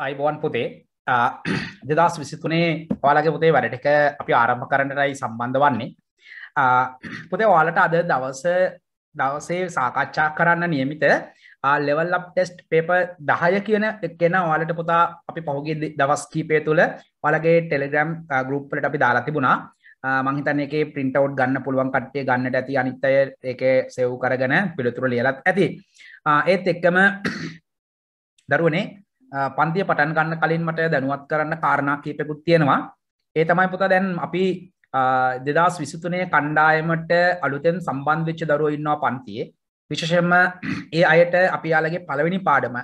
අයිබෝන් පුතේ දෙදස් විසිතුනේ ඔයාලගේ පුතේ වැඩටික අපි ආරම්භ කරන්නටයි සම්බන්ධ වන්නේ පුතේ ඔයාලට අද දවස දවසේ සාකච්ඡා කරන්න නියමිත ලෙවල් අප ටෙස්ට් පේප දහය කියන එකෙන ඔයාලට පුතා අපි පහුගේ දවස් කීපය තුළ වලගේ ටෙලිග්‍රම් ගරුප්ලට අපි දාලා තිබුණා මහිතන එක පින්ටවට් ගන්න පුළුවන් කට්ටේ ගන්නට ඇති අනිත්තය එක සෙව් කරගෙන පිළිතුර ලියලත් ඇති ඒත් එක්කම දරුවනේ පන්තිය පටන් ගන්න කලින් මට දැනුවත් කරන්න කාරණා කීපෙකුත් තියෙනවා ඒ තමයි පුතා දැන් අපි දෙදස් විසිතුනය කණ්ඩායමට අලුතෙන් සම්බන්ධවෙච්ච දරුව ඉන්නවා පන්තියේ විශෂෙන්ම ඒ අයට අපි යාලගේ පළවෙනි පාඩම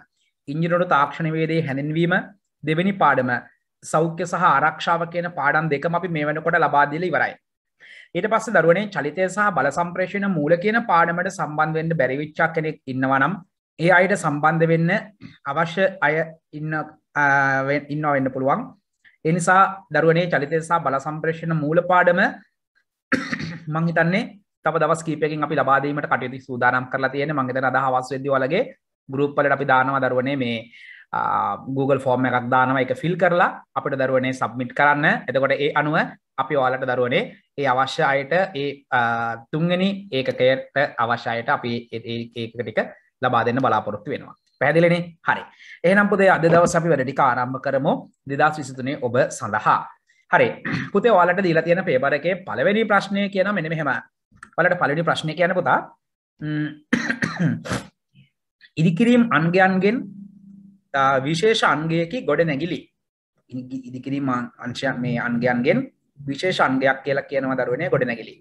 ඉංජිනොට තාක්ෂණවේදේ හැඳන්වීම දෙවැනි පාඩම සෞඛ්‍ය සහ ආරක්ෂාව කියන පාඩම් දෙක අපි මේ වෙනකොට ලබාදිල ඉවරයි. ඊට පස්ස දරුවනේ චලිතය සහ බල සම්ප්‍රේෂණ මූල කියන පාඩමට සම්බන්ධවෙන්ට බැරිවිච්චක් කෙනෙක් ඉන්නවනම් ඒ අයට සම්බන්ධ වෙන්න අවශ්‍ය අය ඉන්න ඉන්නවා වෙන්න පුළුවන් එනිසා දරුවනේ චලිතසා බල සම්ප්‍රේෂණ මූලපාඩම මංහිතන්නේ තව දවස් කීපයකින් අපි ලබාදීමට කටයුතු සූදානම් කරලා තියෙන මංගේතන අද හවස්වෙදදි වලගේ ගරුප්පලට අපි දානවා දරුවනේ මේ Google ෆෝර්ම එකක් දානව එක ෆිල් කරලා අපට දරුවනේ සබ්මිට් කරන්න එතකොට ඒ අනුව අපි ඔයාලට දරුවනේ ඒ අවශ්‍ය අයට ඒ තුන්ගනි ඒකකයට අවශ්‍යයට අපි ඒකට ටික ලබා දෙන්න බලාපොරොත්තු වෙනවා. පැදිලෙන හරි එහනම් පුදේ අද දවස අපි වැඩටි ආරම්භ කරමු දෙදස් විසිතුනේ ඔබ සඳහා හරි පුතේ ඔයාලට දීලා තියෙන පේපර එකේ පළවෙනි ප්‍රශ්නය කියන මෙන මෙහෙම වලට පළවෙනි ප්‍රශ්නය කියන පුතා ඉදිකිරීම් අන්ගයන්ගෙන් විශේෂ අන්ගයකි ගොඩ නැගිලි ඉදිකිරීම අංශයක් මේ අන්ගයන්ගෙන් විශේෂ අන්ගයක් කියලා කියනවා දරුවනේ ගොඩ නැගිලි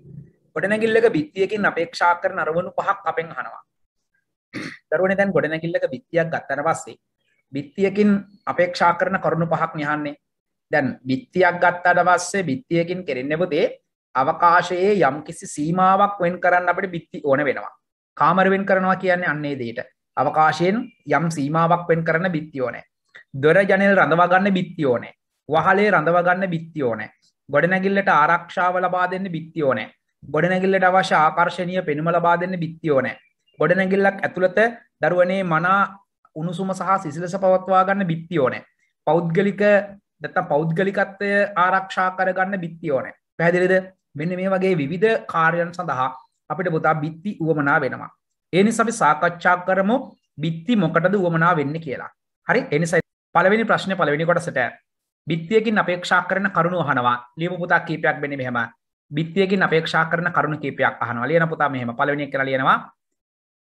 ගොඩ නැගිල්ලක බිත්තියකින් අපේක්ෂා කරන අරවණු පහක් අපෙන් අහනවා දරුවනේ දැන් ගොඩනැගිල්ලක බිත්තියක් ගත්තට පස්සේ බිත්තියකින් අපේක්ෂා කරන කරුණු පහක් නිහන්නේ. දැන් බිත්තියක් ගත්තාට පස්සේ බිත්තියකින් කෙරෙන්නේ පුතේ අවකාශයේ යම්කිසි සීමාවක් වෙන් කරන්න අපිට බිත්ති ඕන වෙනවා. කාමර වෙන් කරනවා කියන්නේ අන්නේ දෙයට. අවකාශයෙන් යම් සීමාවක් වෙන් කරන බිත්ති ඕනේ. දොර ජනෙල් රඳවා ගන්න බිත්ති ඕනේ. වහලේ රඳවා ගන්න බිත්ති ඕනේ. ගොඩනැගිල්ලට ආරක්ෂාව ලබා දෙන්න බිත්ති ඕනේ. ගොඩනැගිල්ලට අවශ්‍ය ආකර්ශණීය පෙනුම ලබා දෙන්න බිත්ති ඕනේ. ගොඩනැගිල්ලක් ඇතුළත දරුවනේ මනා උණුසුම සහ සිසිලස පවත්වා ගන්න බිත්ති ඕනෑ පෞද්ගලික දත පෞද්ගලිකත්වය ආරක්ෂා කරගන්න බිත්ති ඕනෑ පැදිරිද මෙන්න මේ වගේ විවිධ කාර්යන් සඳහා අපිට පුතා බිත්ති වුවමනා වෙනවා ඒනි සබි සාකච්ඡා කරමු බිත්ති මොකටද වුවමනා වෙන්න කියලා හරි එනිසයි පලවෙනි ප්‍රශ්න පලවෙනි කොටසට බිත්තියකින් අපේක්ෂා කරන කරුණු හනවා ලියමු පුතා කීපයක් වෙන මෙහෙම බිත්තියකින් අපේක්ෂා කරන කරුණු කීපයක් අහනවා ලියන පුතා මෙහෙම පලවෙනි එක කියලා ලියනවා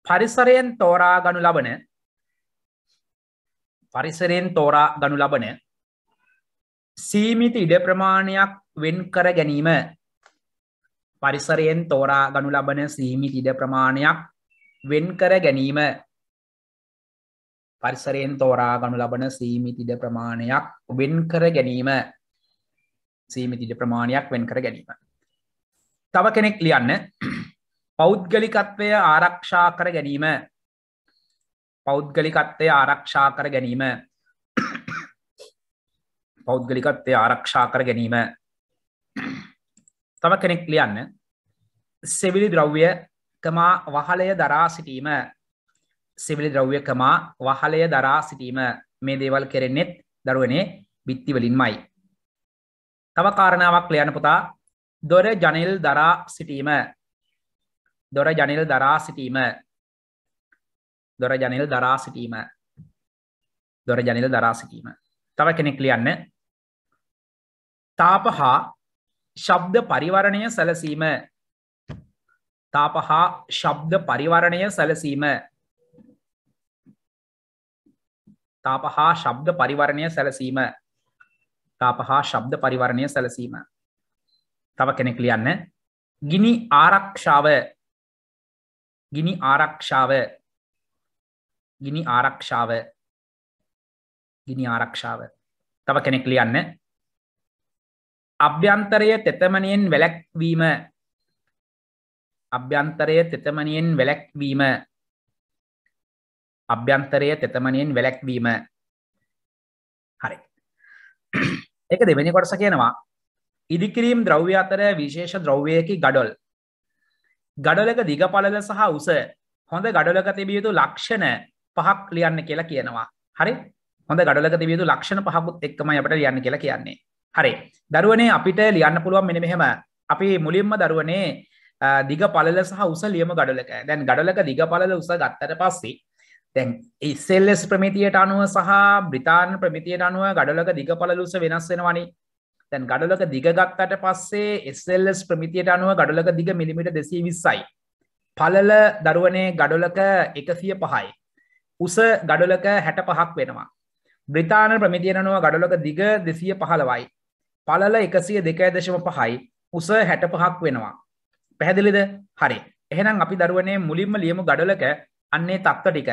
පරිසරයෙන් තෝරා ගනු ලබන පරිසරයෙන් තෝරා ගනු ලබන සීමිත ඉඩ ප්‍රමාණයක් වෙන් කර ගැනීම පරිසරයෙන් තෝරා ගනු ලබන සීමිත ඉඩ ප්‍රමාණයක් වෙන් කර ගැනීම පරිසරයෙන් තෝරා ගනු ලබන සීමිතිඩ ප්‍රමාණයක් වෙන් කර ගැනීම සීමිතිඩ ප්‍රමාණයක් වෙන් කර ගැනීම. තව කෙනෙක් ලියන්න පෞද්ගලිකත්වය ආරක්ෂා කර ගැනීම පෞද්ගලිකත්වය ආරක්ෂා කර ගැනීම පෞද්ගලිකත්වය ආරක්ෂා කර ගැනීම තම කෙනෙක් ලියන්න සෙවිලි ද්‍රව්‍යකමා වහලය දරා සිටීම සිවිලි ද්‍රව්‍යකමා වහලය දරා සිටීම මේ දේවල් කෙරෙන්නෙත් දරුවනේ බිත්තිවලින්මයි. තව කාරණාවක් ලියන පුතා දොර ජනෙල් දරා සිටීම දොර ජනල් දරා සිටීම දොර ජනල් දරා සිටීම දොර ජනල් දරා සිටීම තව කෙනෙක් ලියන්න තාපහා ශබ්ද පරිවරණය සැලසීම තාපහා ශබ්ද පරිවරණය සැලසීම තාපහා ශබ්ද පරිවරණය සැලසීම තාපහා ශබ්ද පරිවරණය සැලසීම තව කෙනෙක් ලියන්න ගිනි ආරක්ෂාව ගිනි ආරක්ෂාව ගිනි ආරක්ෂාව ගිනි ආරක්ෂාව තව කෙනෙක් ලියන්න අභ්‍යන්තරය තෙතමනයෙන් වැලැක්වීම අභ්‍යන්තරය තෙතමනයෙන් වැලැක්වීම අභ්‍යන්තරය තෙතමනයෙන් වැලැක්වීම හරි එක දෙවැනි කොටස කියනවා ඉදිකිරීම් ද්‍රව්‍ය අතර විශේෂ ද්‍රව්‍යයකි ගඩොල් ගඩොලක දිගපලල සහ උස හොඳ ගඩොලක තිබියුතු ලක්ෂණ පහක් ලියන්න කියලා කියනවා. හරි හොඳ ගඩොලක තිබියුතු ලක්ෂණ පහකුත් එක්කම අපට ලියන්න කියලා කියන්නේ. හරි දරුවනේ අපිට ලියන්න පුළුවන් මෙන මෙහෙම අපි මුලින්ම දරුවනේ දිග පලල සහ උස ලියම ගඩොලක දැන් ගඩොලක දිග පලල උස ගත්තට පස්සේ දැන් ඉස්සෙල්ලෙස් ප්‍රමිතියට අනුව සහ බ්‍රතාාන ප්‍රමිතියට අනුව ගඩලක දිග පලලුස වෙනස් වෙනවානි තැන් ගඩලක දිගගත්තට පස්සේ එස්ල්ස් ප්‍රමිතියට අනුව ගඩලක දිග මිලිමිට දෙසී විස්සයි. පලල දරුවනේ ගඩොලක එකසිය පහයි. උස ගඩොලක හැට පහක් වෙනවා. බ්‍රතාාන ප්‍රමිතියනනුව ගඩොලක දිග දෙසිය පහළවයි. පලල එකසිය දෙකෑ දශම පහයි උස හැට පහක් වෙනවා. පැහැදිලිද හරි එහෙනම් අපි දරුවනේ මුලින්ම ලියමු ගඩොලක අන්නේ තත්ව ටික.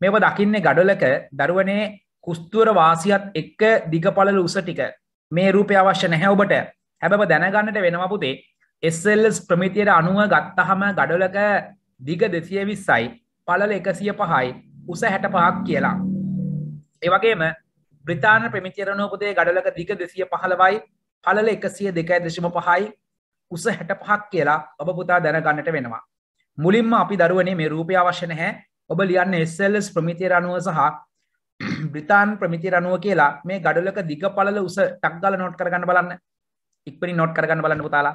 මේව දකින්නේ ගඩොලක දරුවනේ කුස්තුවර වාසියත් එක්ක දිගපලල උස ටික මේ රූපය අවශ්‍ය නැහැ ඔබට හැබව දැනගන්නට වෙනවා පුතේ එස්සල්ස් ප්‍රමිතියට අනුව ගත්තහම ගඩොලක දිග දෙසිය විස්සයි පලල එකසිය පහයි උස හැට පහක් කියලා. ඒවගේම බ්‍රතාාන ප්‍රමිතිරණෝපදේ ගඩලක දිග දෙසිය පහළවයි පලල එකසිය දෙකයි දෙශම පහයි උස හැට පහක් කියලා ඔබ පුතා දැනගන්නට වෙනවා. මුලින්ම අපි දරුවනේ මේ රූපය අවශ්‍යනහැ ඔබ ලියන්න එස්සල්ස් ප්‍රමිතිර අනුව සහ බ්‍රිතාන් ප්‍රමිති රනුව කියලා මේ ගඩලක දිග පලල උස ටක්ගල නොට් කරගන්න බලන්න ඉක්පනි නොට් කරගන්න බලන්න පුතාලා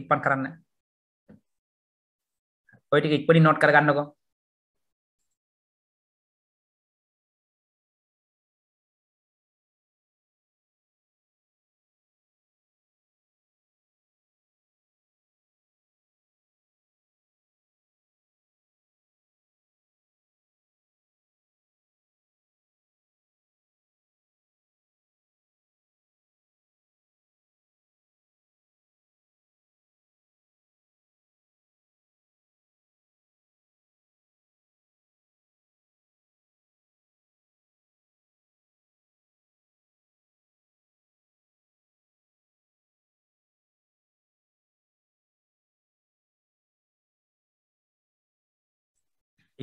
ඉක්පන් කරන්න ඔයිට ඉක්පනි නොට් කරගන්නකෝ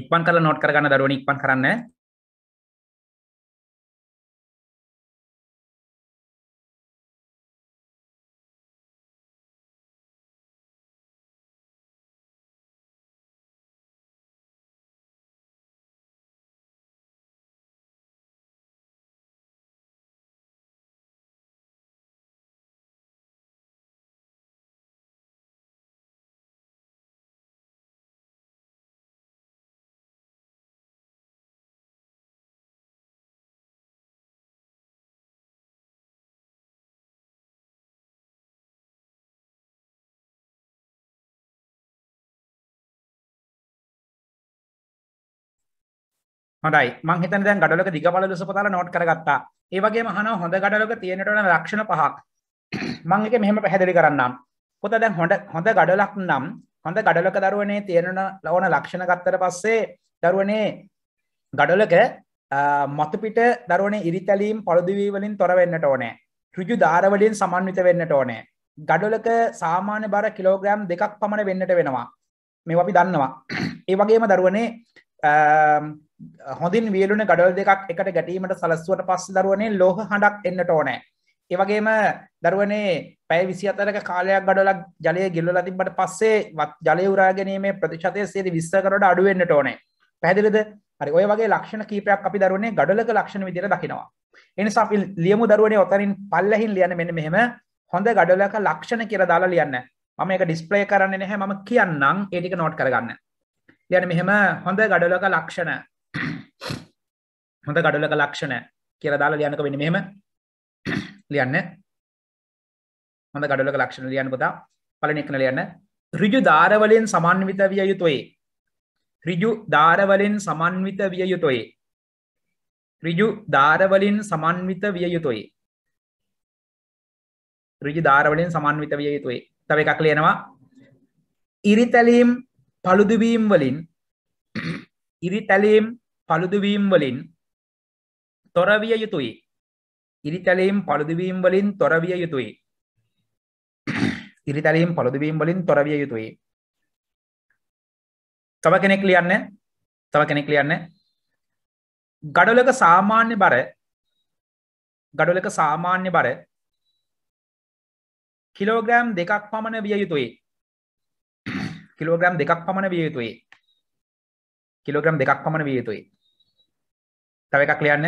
ඉක්පන් කරලා නෝට් කරගන්න දරුවන ඉක්පන් කරන්න හොඳයි මං හිතන දැන් ගඩොලක දිගපළ ලුසපතාල නෝට් කරගත්තා. ඒ වගේම අහනවා හොඳ ගඩොලක තියෙනට ඕන ලක්ෂණ පහක්. මං ඒක මෙහෙම පැහැදිලි කරන්නම්. පුතා දැන් හොඳ හොඳ ගඩොලක් නම් හොඳ ගඩොලක දරුවනේ තියෙන ඕන ලක්ෂණ ගත්තට පස්සේ දරුවනේ ගඩොලක මතු පිට දරුවනේ ඉරිතැලීම් පළුදිවි වලින් තොර වෙන්නට ඕනේ. ඍජු ධාර වලින් සමන්විත වෙන්නට ඕනේ. ගඩොලක සාමාන්‍ය බර කිලෝග්‍රෑම් දෙකක් පමණ වෙන්නට වෙනවා. මේ අපි දන්නවා. ඒ වගේම දරුවනේ Um, හොඳින් වියලුන ගඩල් දෙකක් එකට ගැටීමට සලස්වට පස්ස දරුවනේ ලෝහ හඬක් එන්නට ඕනෑ. ඒවගේම දරුවනේ පැය විසි අතරක කාලයක් ගඩල ජලය ගිල්ල තිබට පස්සේ ජලය උරාගැනීමේ ප්‍රතිශතය සේද විස්සකරට අඩුවෙන්න්නට ඕනේ පැදිලිද හරි ඔය වගේ ලක්ෂණ කීපයක් අපි දරුවනේ ගඩලක ලක්ෂණ විදිර දකිනවා. එනිසා ලියමු දරුවනේ ඔතරින් පල්ලහින් ලියන මෙන මෙහෙම හොඳ ගඩලක ලක්ෂණ කියර දාලා ලියන්න මම එක ඩිස්පලේ කරන්නේ නැහැ මම කියන්නම් ඒටික නොට් කරගන්න ගැන මෙහෙම හොඳ ගඩලක ලක්ෂණ හොඳ ගඩලක ලක්ෂණ කියර දාලා ලියන්නක වෙන මෙහෙම ලියන්න හොඳ ගඩලක ලක්ෂණ ලියන්න කොතා පලනෙක්න ලියන්න රිජු ධාරවලින් සමන්විත විය යුතුයි රිජු ධාරවලින් සමන්විත විය යුතුයි රිජු ධාරවලින් සමන්විත විය යුතුයි රිජු ධාරවලින් සමන්විත විය යුතුයි තව එකක් ලියනවා ඉරිතැලීම් පළුදුවීම් වලින් ඉරි තැලීම් පළුදුවීම් වලින් තොරවිය යුතුයි ඉරි තැලීම් පළුදුවීම් වලින් තොරවිය යුතුයි ඉරි තැලීම් පළුදුවීම් වලින් තොරවිය යුතුයි තව කෙනෙක් ලියන්න තව කෙනෙක් ලියන්න ගඩොලක සාමාන්‍ය බර ගඩොලක සාමාන්‍ය බර කිලෝග්‍රෑම් දෙකක් පමණ විය යුතුයි කිලෝග්‍රම් දෙකක් පමණ විය යුතුයි කිලෝග්‍රම් දෙකක් පමණ විය යුතුයි තව එකක් ලියන්න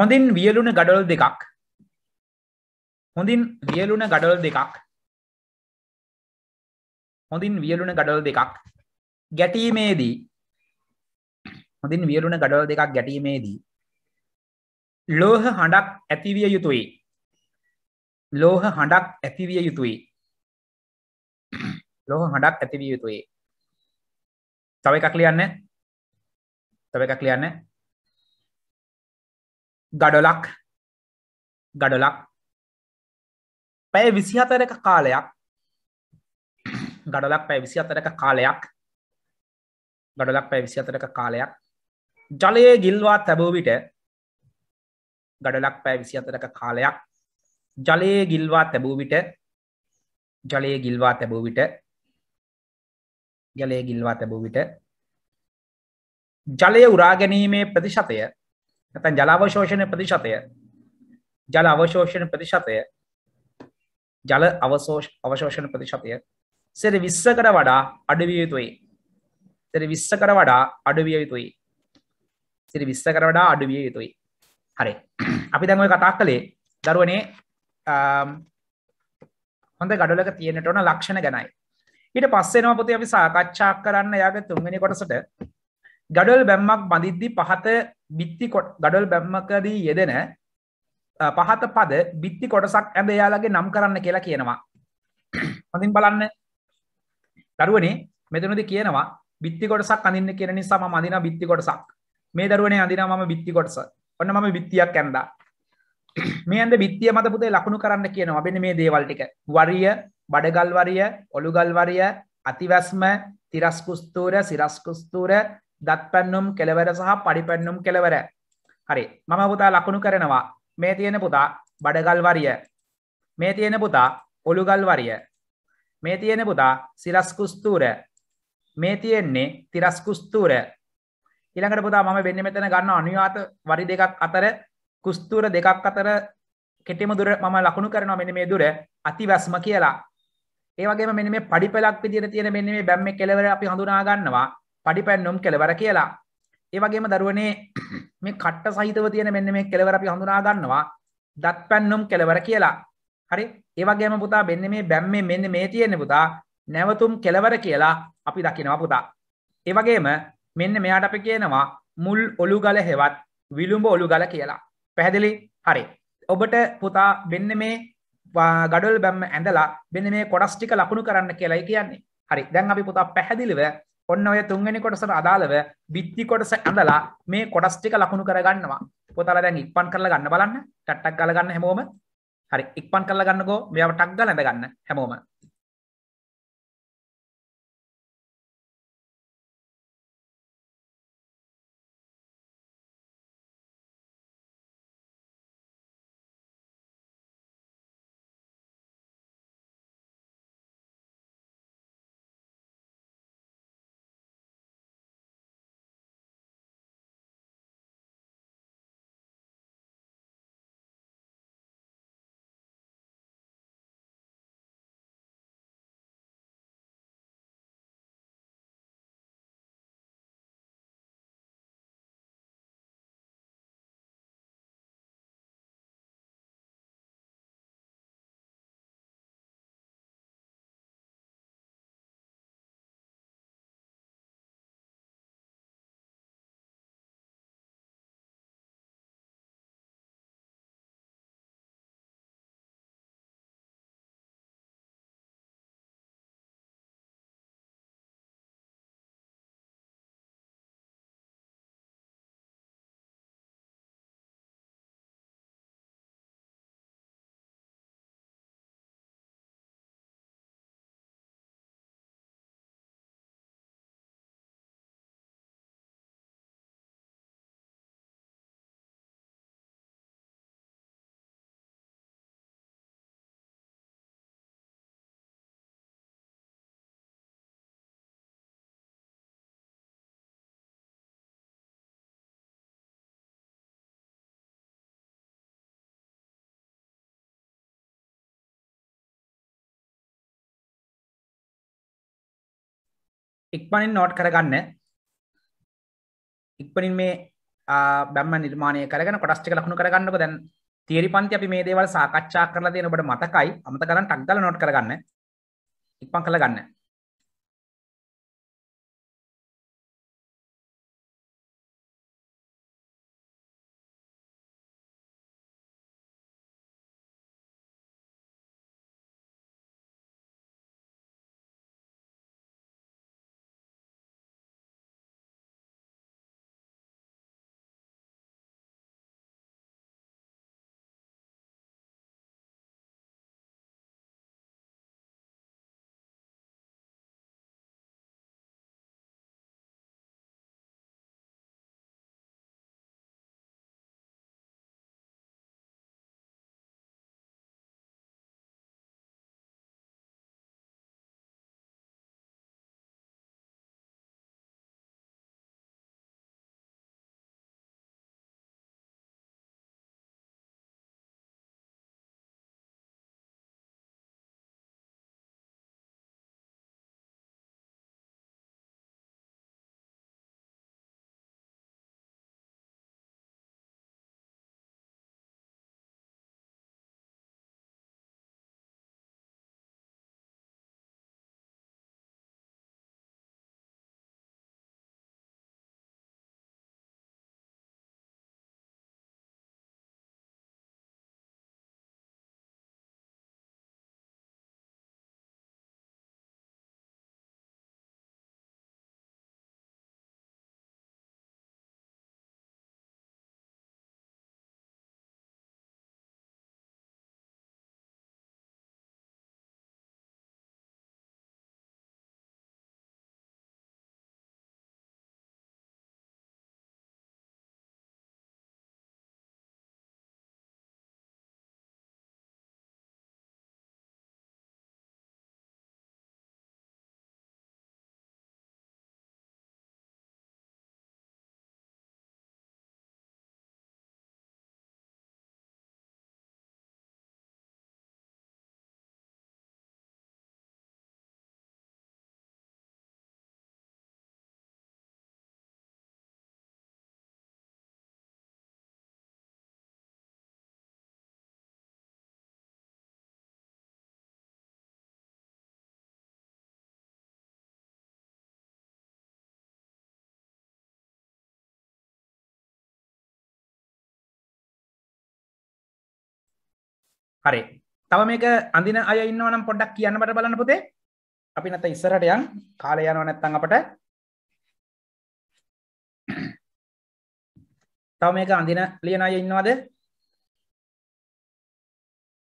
හොඳින් වියලුන ගඩොල් දෙකක් හොඳින් වියලුන ගඩොල් දෙකක් හොඳින් වියලුන ගඩොල් දෙකක් ගැටීමේදී හොඳින් වියලුන ගඩොල් දෙකක් ගැටීමේදී ලෝහ හඬක් ඇතිවිය යුතුයි ලෝහ හඬක් ඇතිවිය යුතුයි ලොහ හඬක් ඇතිවිය යුතුයි තව එකක් ලියන්න තව එකක් ලියන්න ගඩොලක් ගඩොලක් පැය විසි හතරක කාලයක් ගඩලක් පැය විසි අතරක කාලයක් ගඩලක් පැය විසි අතරක කාලයක් ජලයේ ගිල්වා තැබූ විට ගඩලක් පැය විසි අතරක කාලයක් ජලයේ ගිල්වා තැබූ විට ජලයේ ගිල්වා තැබූ විට ජලය ගිල්වා තැබූ විට ජලය උරාගැනීමේ ප්‍රතිශතය නැතන් ජලාවශෝෂණය ප්‍රතිශතය ජල අවශෝෂණ ප්‍රතිශතය ජල අවසෝෂ අවශෝෂණ ප්‍රතිශතය සෙර විස්සකට වඩා අඩවිය යුතුයි තෙර විස්සකට වඩා අඩවිය යුතුයි සිරි විස්සකට වඩා අඩුවිය යුතුයි හරි අපි දැන්ඔය කතා කළේ දරුවනේ හොඳ ගඩලක තියෙනට ඕන ලක්ෂණ ගැනයි ඊට පස්සෙනවා පොතේ අපි සාකච්ඡා කරන්න යාග තුන්වෙනි කොටසට ගඩල් බැම්මක් බඳිද්දි පහත බිත්ති ගඩල් බැම්මකදී යෙදෙන පහත පද බිත්ති කොටසක් ඇඳ යාලගේ නම් කරන්න කියලා කියනවා හඳින් බලන්න දරුවනේ මෙතනද කියනවා බිත්ති කොටසක් අඳන්න කියෙන නිසා ම අඳන බිත්ති කොටසක් මේ දරුවනේ අඳන ම බිත්ති කොටස ඔන්න ම බිත්තියක් ඇන්දා මේ ඇද බිත්තිය මත පුතේ ලකුණු කරන්න කියනවා බෙන මේ දේවල්ටික වරිය බඩගල්වරිය ඔළුගල්වරිය අතිවැස්ම තිරස්කුස්තූර සිරස්කුස්තූර දත්පැන්නුම් කෙලවර සහ පඩිපැන්නුම් කෙලවර හරි මම පුතා ලකුණු කරනවා මේ තියෙන පුතා බඩගල්වරිය මේ තියෙන පුතා ඔළුගල්වරිය මේ තියෙන පුතා සිරස්කුස්තූර මේ තියෙන්නේ තිරස්කුස්තූර ඊළඟට පුතා මම වෙන්න මෙතන ගන්න අනුයාත වරි දෙකක් අතර කුස්තූර දෙකක් අතර කෙටිම දුර මම ලකුණු කරනවා මෙන්න මේ දුර අතිවැස්ම කියලා ඒවගේ මෙ මේ පඩිපලක් විදිර තියෙන මෙන්න මේ බැම්ම කෙලවර අපි හඳුනා ගන්නවා පඩිපැන්නුම් කෙලවර කියලා ඒවගේම දරුවනේ මේ කට්ට සහිතව තියෙන මෙන්න මේ කෙලවර අපි හඳුනා ගන්නවා දත් පැන්නුම් කෙලවර කියලා හරි ඒවගේම පුතා බෙන්න මේ බැම්මේ මෙන්න මේ තියෙන පුතා නැවතුම් කෙලවර කියලා අපි දකිනවා පුතා ඒවගේම මෙන්න මෙයාට අපි කියනවා මුල් ඔලු ගල හෙවත් විළුඹ ඔලු ගල කියලා පැහැදිලි හරි ඔබට පුතා බෙන්න මේ ගඩල් බැම්ම ඇඳලා බෙන මේ කොඩස්ටික ලකුණු කරන්න කියලයි කියන්නේ හරි දැන් අපි පුතා පැහැදිලිව ඔන්න ඔය තුන්ගනි කොටසට අදාළව බිත්ති කොටස ඇඳලා මේ කොඩස්ටික ලකුණු කරගන්නවා පොතල දැන් ඉක්පන් කරලා ගන්න බලන්න ටට්ටක් කලගන්න හැමෝම හරි ඉක්පන් කරලා ගන්නකෝ මෙයාව ටක් ගල ඇඳගන්න හැමෝම ඉක්මනින් නෝට් කරගන්න ඉක්පනින් මේ බැම නිර්මාණය කරන කොටස්ටික ලක්ුණු කරගන්නක දැන් තේරි පන්ති අපි මේ දේවල් සාකච්ඡා කරලා දෙනබට මතකයි අමත කරන්න ටක්ගල නොට් කරගන්න ඉක්පන් කළගන්න හරි තව මේක අඳන අය ඉන්නවනම් පොඩ්ඩක් කියන්නට බලන්න පුතේ අපි නැත ඉස්සරට යන් කාලය යනව නැත්තං අපට තව මේක අඳන ලියන අය ඉන්නවද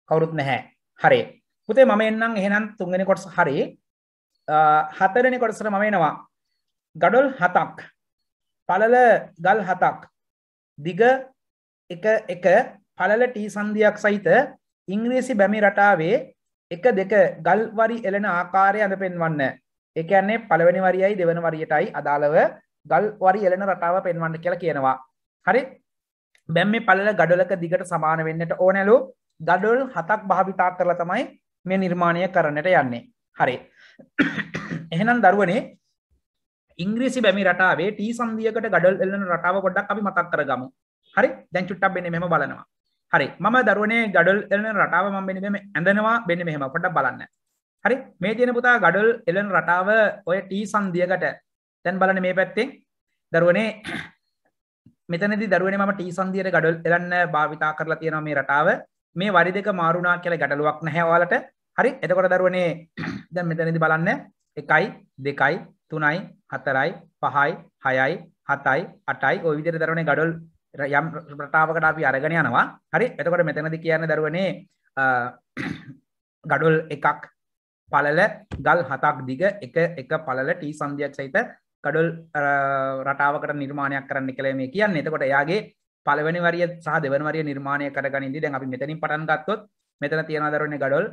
කවුරුත් නැහැ හරි පුතේ මම එන්නම් එහෙනම් තුන්ගෙන කොටස හරි හතරෙන කොටසට මම එනවා ගඩොල් හතක් පලල ගල් හතක් දිග එක එක පලල ටී සන්ධයක් සහිත ඉංග්‍රීසි බැමි රටාවේ එක දෙක ගල්වරි එලෙන ආකාරය අඳ පෙන්වන්න එකන්නේ පළවැනි වරියයි දෙවන වරියටයි අදාළව ගල්වරි එලෙන රටාව පෙන්වන්න කියලා කියනවා හරි බැම්මි පලල ගඩලක දිගට සමාන වෙන්නට ඕනැලු ගඩොල් හතක් භාවිතා කරල තමයි මේ නිර්මාණය කරන්නට යන්නේ හරි එහෙනම් දරුවනේ ඉංග්‍රීසි බැමි රටාවේ ටී සන්දියකට ගඩල් එල්ලන රටාව ගොඩක් අපි මතක් කරගමු හරි දැන් චුට්ටක් බෙන මෙම බලනවා හරි මම දරුවනේ ගඩල් එලන රටාව මම බෙනම ඇඳනවා බෙන මෙහෙම කොට බලන්න හරි මේ තියෙන පුතා ගඩල් එලන රටාව ඔය ටී සන්දියකට තැන් බලන මේ පැත්තේ දරුවනේ මෙතනදි දරුවන ම ටී සන්දියට ගඩල් එලන්න භාවිතා කරලා තියෙනවා මේ රටාව මේ වරි දෙක මාරුණා කියල ගැටලුවක් නැහැවාලට හරි එතකොට දරුවනේ දැන් මෙතනදි බලන්න එකයි දෙකයි තුනයි හතරයි පහයි හයයි හතයි අටයි ඔය විදිර දරුවනේ ගඩල් යම් ප්‍රටාවකට අපි අරගෙන යනවා හරි එතකොට මෙතනද කියන්න දරුවනේ ගඩුල් එකක් පලල ගල් හතක් දිග එක එක පලල ටී සන්ධයක් සහිත කඩුල් රටාවකට නිර්මාණයක් කරන්න කළේ මේ කියන්න එතකොට එයාගේ පලවනි වරිය සහ දෙවනවරිය නිර්මාණය කරගනිදි දැන් අපි මෙතනින් පටන් ගත්තොත් මෙතන තියෙන දරුවන්නේ ගඩොල්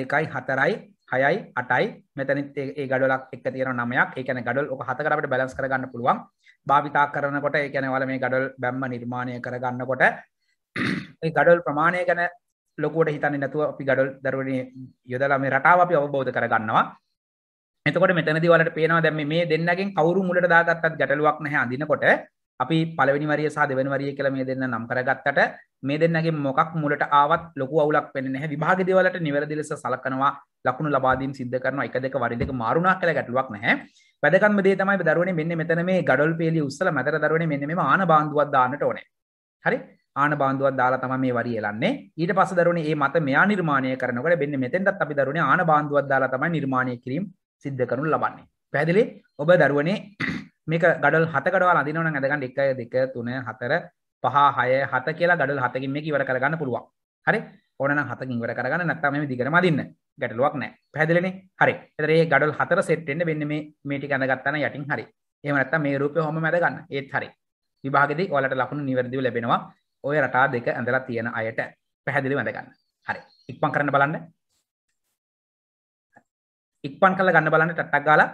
දෙකයි හතරයි හයයි අටයි මෙතැනිත් ඒ ගඩලක් එක තියෙන නමයක් ඒකන ගඩල් ඕක හතකරට බැලස් කරගන්න පුළුවන් භාවිතා කරනකොට ඒකැනවල මේ ගඩල් බැම්ම නිර්මාණය කරගන්නකොට ගඩල් ප්‍රමාණය ගැන ලොකුවට හිතන්න නැතුව අපි ගඩල් දරුවන යොදලා මේ රටාව අපි අවබෝධ කරගන්නවා එතකොට මෙතනදි වලට පේනවා දැම මේ දෙන්නගෙන් කවරු මුලට දාගත්තත් ගැටලුවක් නැහැ අඳනකොට අපි පළවෙනි වරිය සහ දෙවෙනි වරිය කියලා මේ දෙන්න නම් කරගත්තට මේ දෙන්නගේ මොකක් මුලට ආවත් ලොකු අවුලක් වෙන්නේ නැහැ විභාග දේවලට නිවැරදි ලෙස සලකනවා ලකුණු ලබා දීම සිද්ධ කරනවා එක දෙක වරි දෙක මාරුණා කියලා ගැටලුවක් නැහැ වැදගත්ම දේ තමයි දරුවනේ මෙන්න මෙතන මේ ගඩොල් පේලිය උස්සලා මතර දරුවනේ මෙන්න මේ ආන බාන්දුවක් දාන්නට ඕනේ හරි ආන බාන්දුවක් දාලා තමයි මේ වරිය එලන්නේ ඊට පස්සේ දරුවනේ මේ මත මෙයා නිර්මාණය කරනකොට මෙන්න මෙතෙන්ටත් අපි දරුවනේ ආන බාන්දුවක් දාලා තමයි නිර්මාණය කිරීම සිද්ධ කරනු ලබන්නේ පැහැදිලි ඔබ දරුවනේ මේක ගඩල් හතකඩවල අදිනවන ඇදගන්න එක දෙක තුන හතර පහ හය හත කියලා ගඩල් හතකින් මේ ඉවර කරගන්න පුළුවන් හරි ඕනනම් හතකින් ඉවර කරගන්න නැත්නම් මේ දිගටම අදින්න ගැටලුවක් නැහැ පැහැදිලිනේ හරි එතකොට මේ ගඩල් හතර සෙට් වෙන්න මෙන්න මේ මේ ටික අඳගත්තා නම් යටින් හරි එහෙම නැත්නම් මේ රූපය හොමම අඳගන්න ඒත් හරි විභාගෙදී ඔයාලට ලකුණු නිවැරදිව ලැබෙනවා ඔය රටා දෙක ඇඳලා තියෙන අයට පැහැදිලිව අඳගන්න හරි ඉක්මන් කරන්න බලන්න ඉක්පන් කරලා ගන්න බලන්න ටට්ටක් ගාලා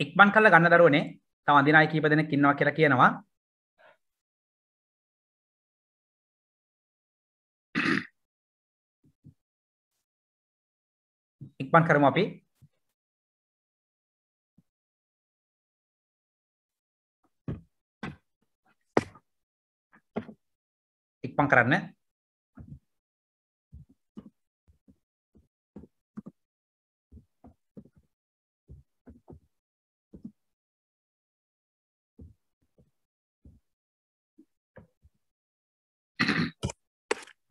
ඉක්මන් කල්ල ගන්න දරුවනේ තව අඳිනායි කීප දෙනෙක් ඉන්නවා කියලා කියනවා ඉක්මන් කරමු අපි ඉක්මන් කරන්න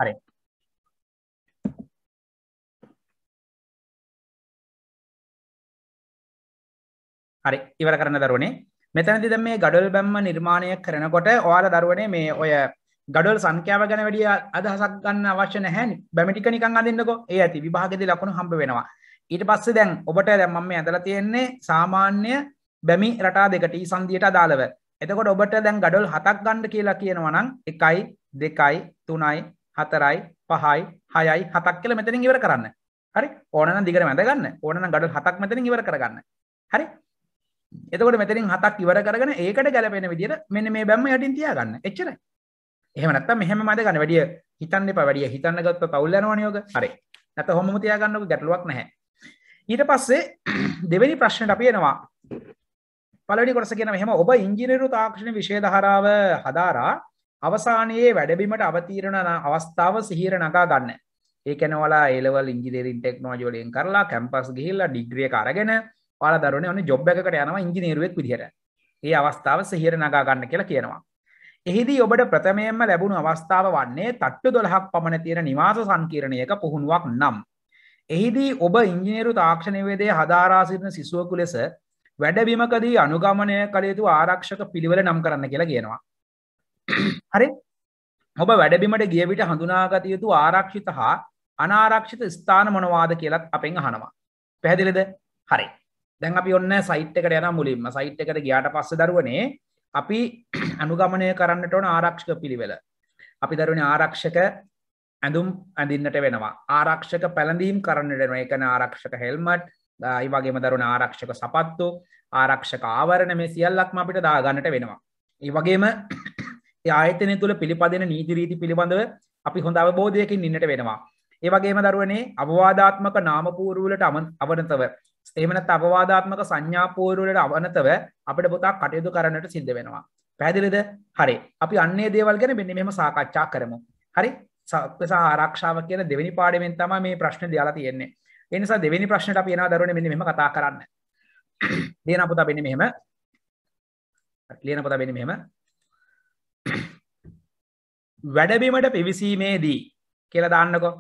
හරි හරි ඉවර කරන්න දරුවනේ මෙතැනදි දැන් මේ ගඩොල් බැම්ම නිර්මාණය කරනකොට ඔයාලා දරුවනේ මේ ඔය ගඩොල් සංඛ්‍යාව ගැන වැඩිය අදහසක් ගන්න අවශ්‍ය නැහැ බැමිටික නිකන් අඳින්නකෝ ඒ ඇති විභාගෙදී ලකුණු හම්බ වෙනවා ඊට පස්සේ දැන් ඔබට දැන් මම මේ ඇඳලා තියෙන්නේ සාමාන්‍ය බැමි රටා දෙකට ඊ සංදියට අදාළව එතකොට ඔබට දැන් ගඩොල් හතක් ගන්න කියලා කියනවනම් එකයි දෙකයි තුනයි හතරයි පහයි හයයි හතක් කියල මෙතනින් ඉවර කරන්න හරි ඕනන දිගට මැදගන්න ඕනන ගඩ හතක් මෙතනින් ඉවර කරගන්න හරි එතකොට මෙතරින් හතක් ඉවර කරගෙන ඒකට ගැලපෙන විදිර මෙන්න මේ බැම්ම යටින් තියාගන්න එච්චර එහමනත්ත මෙහම මද ගන්න වැඩිය හිතන්න පවැඩිය හිතන්න ගත්ව පවල්ලනවානයෝග හරි නැත හොම තියාගන්නක ගැටලුවක් නැහැ ඊට පස්සේ දෙවැනි ප්‍රශ්නට අපියනවා පලඩි කොටස කියෙන මෙහම ඔබ ඉංජිනරු තාක්ෂණ විශේධහරාව හදාරා අවසානයේ වැඩබිමට අවතීරණ අවස්ථාව සිහිර නගා ගන්න ඒකනවලා ඒලවල් ඉංජිනේරින් ටෙක්නෝජෝලයෙන් කරලා කැම්පස් ගිහිල්ල ඩිග්‍රිය අරගෙන පල දරන ඔන්න ජොබ්බකට යනවා ඉංජිනේරුවත් විදිහර ඒ අවස්ථාව සිහිර නගා ගන්න කියලා කියනවා එහිදී ඔබට ප්‍රථමයෙන්ම ලැබුණු අවස්ථාව වන්නේ තට්ටු දොළහක් පමණ තියෙන නිවාස සංකීරණයක පුහුණුවක් නම්. එහිදී ඔබ ඉංජිනේරු තාක්ෂණවේදේ හදාරාසිරණ සිසුවකු ලෙස වැඩබිමකදී අනුගමනය කළයුතු ආරක්ෂක පිළිවල නම් කරන්න කියලා කියනවා. හරි ඔබ වැඩබිමට ගියවිට හඳුනාගත යුතු ආරක්ෂිත හා අනාරක්ෂිත ස්ථාන මොනවාද කියලත් අපෙන් අහනවා. පැහැදිලිද හරි දැන් අපි ඔන්න සයිට් එකට යන මුලින්ම සයිට් එකට ගියාට පස්ස දරුවනේ අපි අනුගමනය කරන්නට ඕන ආරක්ෂක පිළිවෙල. අපි දරුවනේ ආරක්ෂක ඇඳුම් ඇඳින්නට වෙනවා. ආරක්ෂක පැළඳීම් කරන්නට වෙනවා. ඒ කියන්නේ ආරක්ෂක හෙල්මට්, ඒ වගේම දරුවන ආරක්ෂක සපත්තු, ආරක්ෂක ආවරණ මේ සියල්ලක්ම අපිට දාගන්නට වෙනවා. ඒ වගේම ආයතනය තුළ පිළිපදෙන නීතිරීති පිළිබඳව අපි හොඳ අවබෝධයකින් ඉන්නට වෙනවා. ඒවගේම දරුවනේ අවවාධාත්මක නාමපූරුවලට අම අවනතව. ස්තේමනත් අවවාධාත්මක සංඥාපූරුවලට අවනතව අපට පොතා කටයුතු කරන්නට සිද්ධ වෙනවා. පැදිලිද හරි අපි අන්නේ දේවල් ගැන මෙන්න මෙම සාකච්ඡා කරමු. හරි සක්වසා ආරක්ෂාව කියන දෙවැනි පාඩමෙන් තම මේ ප්‍රශ්න දයාලා තියෙන්නේ. එනිසා දෙවැනි ප්‍රශ්නට අපි එනවා දරුවනේ මෙන්න මෙහෙම කතා කරන්න. ලියන පුතා මෙන්න මෙහෙම. ලියන පුතා මෙන්න මෙහෙම. වැඩබිමට පිවිසීමේදී කියලා දාන්නකෝ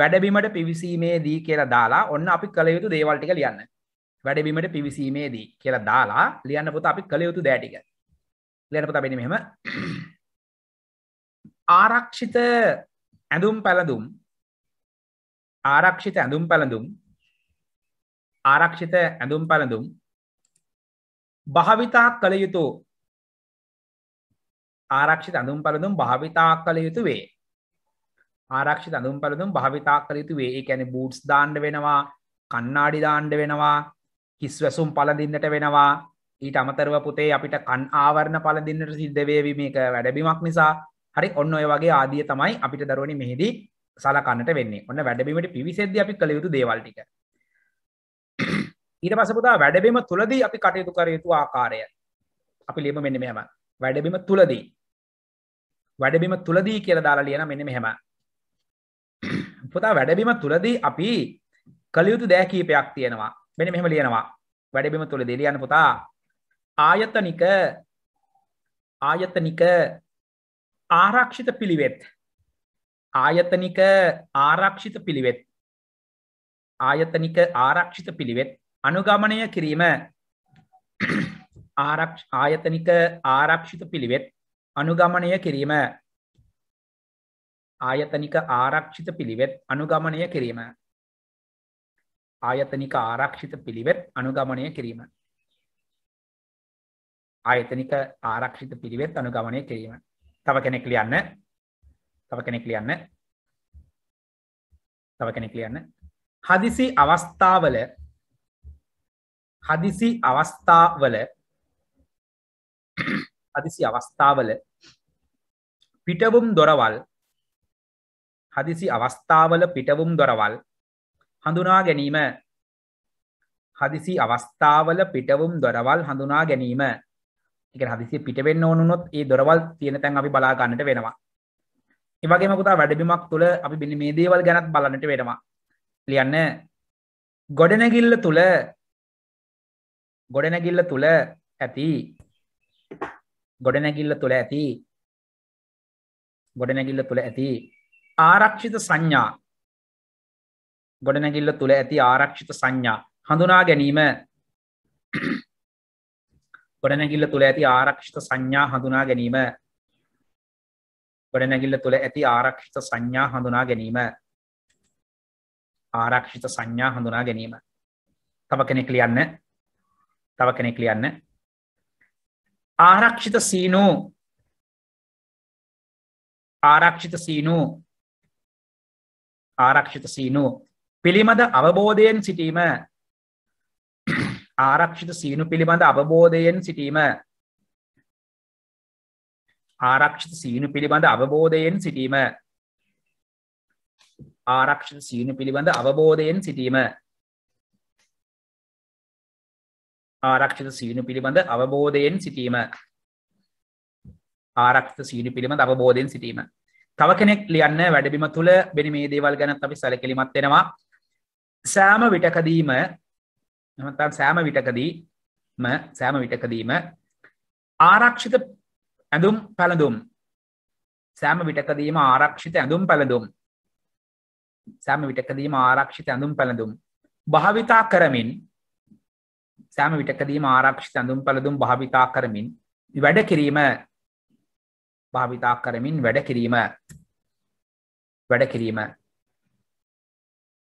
වැඩබිමට පිවිසීමේදී කියලා දාලා ඔන්න අපි කළ යුතු දේවල් ටික ලියන්න. වැඩබිමට පිවිසීමේදී කියලා දාලා ලියන්න පුතා අපි කළ යුතු දෑ ටික. ලියන්න පුතා මෙන්න මෙහෙම. ආරක්ෂිත ඇඳුම් පැළඳුම් ආරක්ෂිත ඇඳුම් පැළඳුම් ආරක්ෂිත ඇඳුම් පැළඳුම් භාවිතා කළ යුතු ආරක්ෂි අඳුම් පරදුම් භාවිතා කළ යුතු වේ ආරක්ෂි අඳුම් පරදුම් භාවිතා කළ යුතු වේ ැන බූට්ස් දාණ්ඩ වෙනවා කන්නාඩි දාණ්ඩ වෙනවා හිස්වැසුම් පලඳින්නට වෙනවා ඊට අමතරව පුතේ අපිට කන් ආවරණ පලදින්නට සිද්ධවේවි මේක වැඩබිමක් නිසා හරි ඔන්න ඔය වගේ ආදිය තමයි අපිට දරුවනි මෙහිදී සලකන්නට වෙන්නේ ඔන්න වැඩබීමට පිවිසෙද්ද අපි කළ යුතු දේවල්ටික ඊට පසපුතා වැඩබීම තුළදී අපි කටයුතු කර යුතු ආකාරය අපි ලියම මෙන්න මෙම වැඩබිම තුළදී වැඩබිම තුලදී කියලා දාලා ලියන මෙන්න මෙහෙම. පුතා වැඩබිම තුලදී අපි කළ යුතු දෑ කීපයක් තියෙනවා. මෙන්න මෙහෙම ලියනවා. වැඩබිම තුලදී ලියන්න පුතා. ආයතනික ආයතනික ආරක්ෂිත පිළිවෙත් ආයතනික ආරක්ෂිත පිළිවෙත් ආයතනික ආරක්ෂිත පිළිවෙත් අනුගමනය කිරීම ආයතනික ආරක්ෂිත පිළිවෙත් අනුගමනය කිරීම ආයතනික ආරක්ෂිත පිළිවෙත් අනුගමනය කිරීම ආයතනික ආරක්ෂිත පිළිවෙත් අනුගමනය කිරීම ආයතනික ආරක්ෂිත පිළිවෙත් අනුගමනය කිරීම තව කෙනෙක් ලියන්න තව කෙනෙක් ලියන්න තව කෙනෙක් ලියන්න හදිසි අවස්ථාවල හදිසි අවස්ථාවල හදිසි අවස්ථාවල පිටවුම් දොරවල් හදිසි අවස්ථාවල පිටවුම් දොරවල් හඳුනා ගැනීම හදිසි අවස්ථාවල පිටවුම් දොරවල් හඳුනා ගැනීම එක හදිසි පිටවෙන්න ඕනුනොත් ඒ දොරවල් තියෙන තැන් අපි බලාගන්නට වෙනවා ඒවගේම පුතා වැඩබිමක් තුළ අපි බිනි මේ දේවල් ගැනත් බලන්නට වෙනවා ලියන්න ගොඩනැගිල්ල තුළ ගොඩනැගිල්ල තුළ ඇති ගොඩනැගිල්ල තුළ ඇති ගොඩනැගිල්ල තුළ ඇති ආරක්ෂිත සංඥා ගොඩනැගිල්ල තුළ ඇති ආරක්ෂිත සංඥා හඳුනා ගැනීම ගොඩනැගිල්ල තුළ ඇති ආරක්ෂිත සංඥා හඳුනා ගැනීම ගොඩනැගිල්ල තුළ ඇති ආරක්ෂිත සංඥා හඳුනා ගැනීම ආරක්ෂිත සංඥා හඳුනා ගැනීම තව කෙනෙක් ලියන්න තව කෙනෙක් ලියන්න ආරක්ෂිත සීනෝ ආරක්ෂිත සීනෝ ආරක්ෂිත සීනෝ පිළිමද අවබෝධයෙන් සිටීම ආරක්ෂිත සීනු පිළිබඳ අවබෝධයෙන් සිටීම ආරක්ෂිත සීනු පිළිබඳ අවබෝධයෙන් සිටීම ආරක්ෂිත සීනු පිළිබඳ අවබෝධයෙන් සිටීම ආරක්ෂිත සීනු පිළිබඳ අවබෝධයෙන් සිටීම ආරක්ෂිත සීනු පිළිබඳ අවබෝධයෙන් සිටීම තව කෙනෙක් ලියන්න වැඩබිම තුළ බෙනි මේ දේවල් ගැනත් අපි සැලකිලිමත් වෙනවා සෑම විටකදීම එමතන් සෑම විටකදීම සෑම විටකදීම ආරක්ෂිත ඇඳුම් පැළඳුම් සෑම විටකදීම ආරක්ෂිත ඇඳුම් පැළඳුම් සෑම විටකදීම ආරක්ෂිත ඇඳුම් පැළඳුම් භාවිතා කරමින් සෑම විටකදීම ආරක්ෂිත ඇඳුම් පළඳුම් භාවිතා කරමින් වැඩ කිරීම භාවිතා කරමින් වැඩ කිරීම වැඩ කිරීම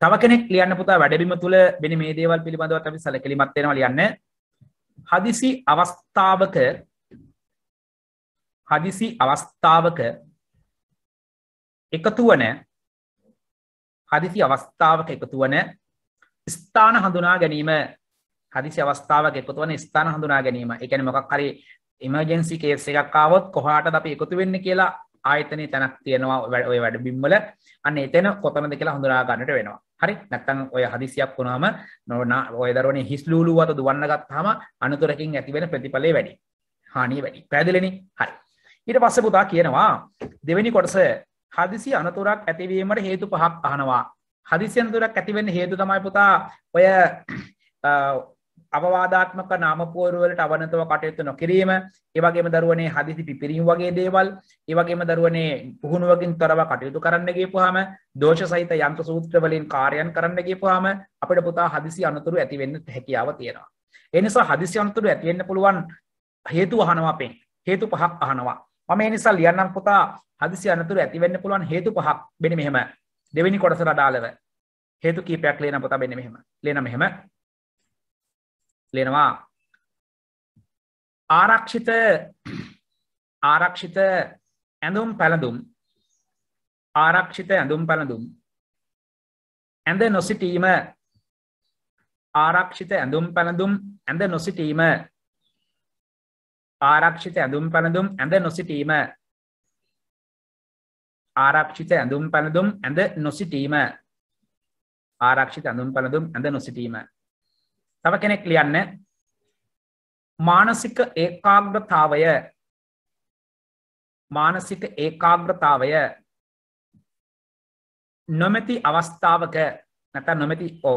තව කෙනෙක් ලියන්න පුතා වැඩබිම තුළ වෙන මේ දේවල් පිළිබඳවත් අපි සැලකිලිමත් වෙනවා ලියන්න හදිසි අවස්ථාවක හදිසි අවස්ථාවක එකතු වන හදිසි අවස්ථාවක එකතු වන ස්ථාන හඳුනා ගැනීම හදිසි අවස්ථාවක එකතු වෙන ස්ථාන හඳුනා ගැනීම. ඒ කියන්නේ මොකක් හරි ඉමර්ජන්සි කේස් එකක් ආවොත් කොහාටද අපි එකතු වෙන්නේ කියලා ආයතනයේ තැනක් තියෙනවා ඔය වැඩබිම් වල. අන්න එතන කොතනද කියලා හඳුනා ගන්නට වෙනවා. හරි නැත්තම් ඔය හදිසියක් වුණාම ඔය දරුවනේ හිස් ලූලු වත දුවන්න ගත්තාම අනුතරකින් ඇති වෙන ප්‍රතිඵලය වැඩි. හානිය වැඩි. පැහැදිලිනේ? හරි. ඊට පස්සේ පුතා කියනවා දෙවෙනි කොටස හදිසි අනතුරක් ඇතිවීමට හේතු පහක් අහනවා. හදිසි අනතුරක් ඇතිවෙන්න හේතු තමයි පුතා ඔය අවවාධාත්මක නාමපෝරුවලට අවනතව කටයුතු නොකිරීම ඒවගේම දරුවනේ හදිසි පිපිරීම් වගේ දේවල් ඒවගේම දරුවනේ පුහුණුවකින් තොරව කටයුතු කරන්නගේ පුහම දෝෂ සහිත යන්ත සූත්‍රවලින් කාරයන් කරන්නගේ පුහම අපට පුතා හදිසි අනතුරු ඇතිවෙන්න හැකියාව තියෙනවා. එනිසා හදිසි අනතුරු ඇතිවෙන්න පුළුවන් හේතු අහනවා අපෙන් හේතු පහක් අහනවා මම නිසා ලියන්නම් පුතා හදිසි අනතුරු ඇතිවෙන්න පුළුවන් හේතු පහක් බෙන මෙහෙම දෙවෙනි කොටස රඩාලව හේතු කීපයක් ලේන පුතා බෙන මෙහෙම ලේන මෙහෙම ලෙනවා ආරක්ෂිත ආරක්ෂිත ඇඳුම් පැළඳුම් ආරක්ෂිත ඇඳුම් පැළඳුම් ඇඳ නොසිටීම ආරක්ෂිත ඇඳුම් පැළඳුම් ඇඳ නොසිටීම ආරක්ෂිත ඇඳුම් පැළඳුම් ඇඳ නොසිටීම ආරක්ෂිත ඇඳුම් පැළඳුම් ඇඳ නොසිටීම ආරක්ෂිත ඇඳුම් පැළඳුම් ඇඳ නොසිටීම තව කෙනෙක් ලියන්න මානසික ඒකාග්‍රතාවය මානසික ඒකාග්‍රතාවය නොමැති අවස්ථාවක නැත නොමැති ඕ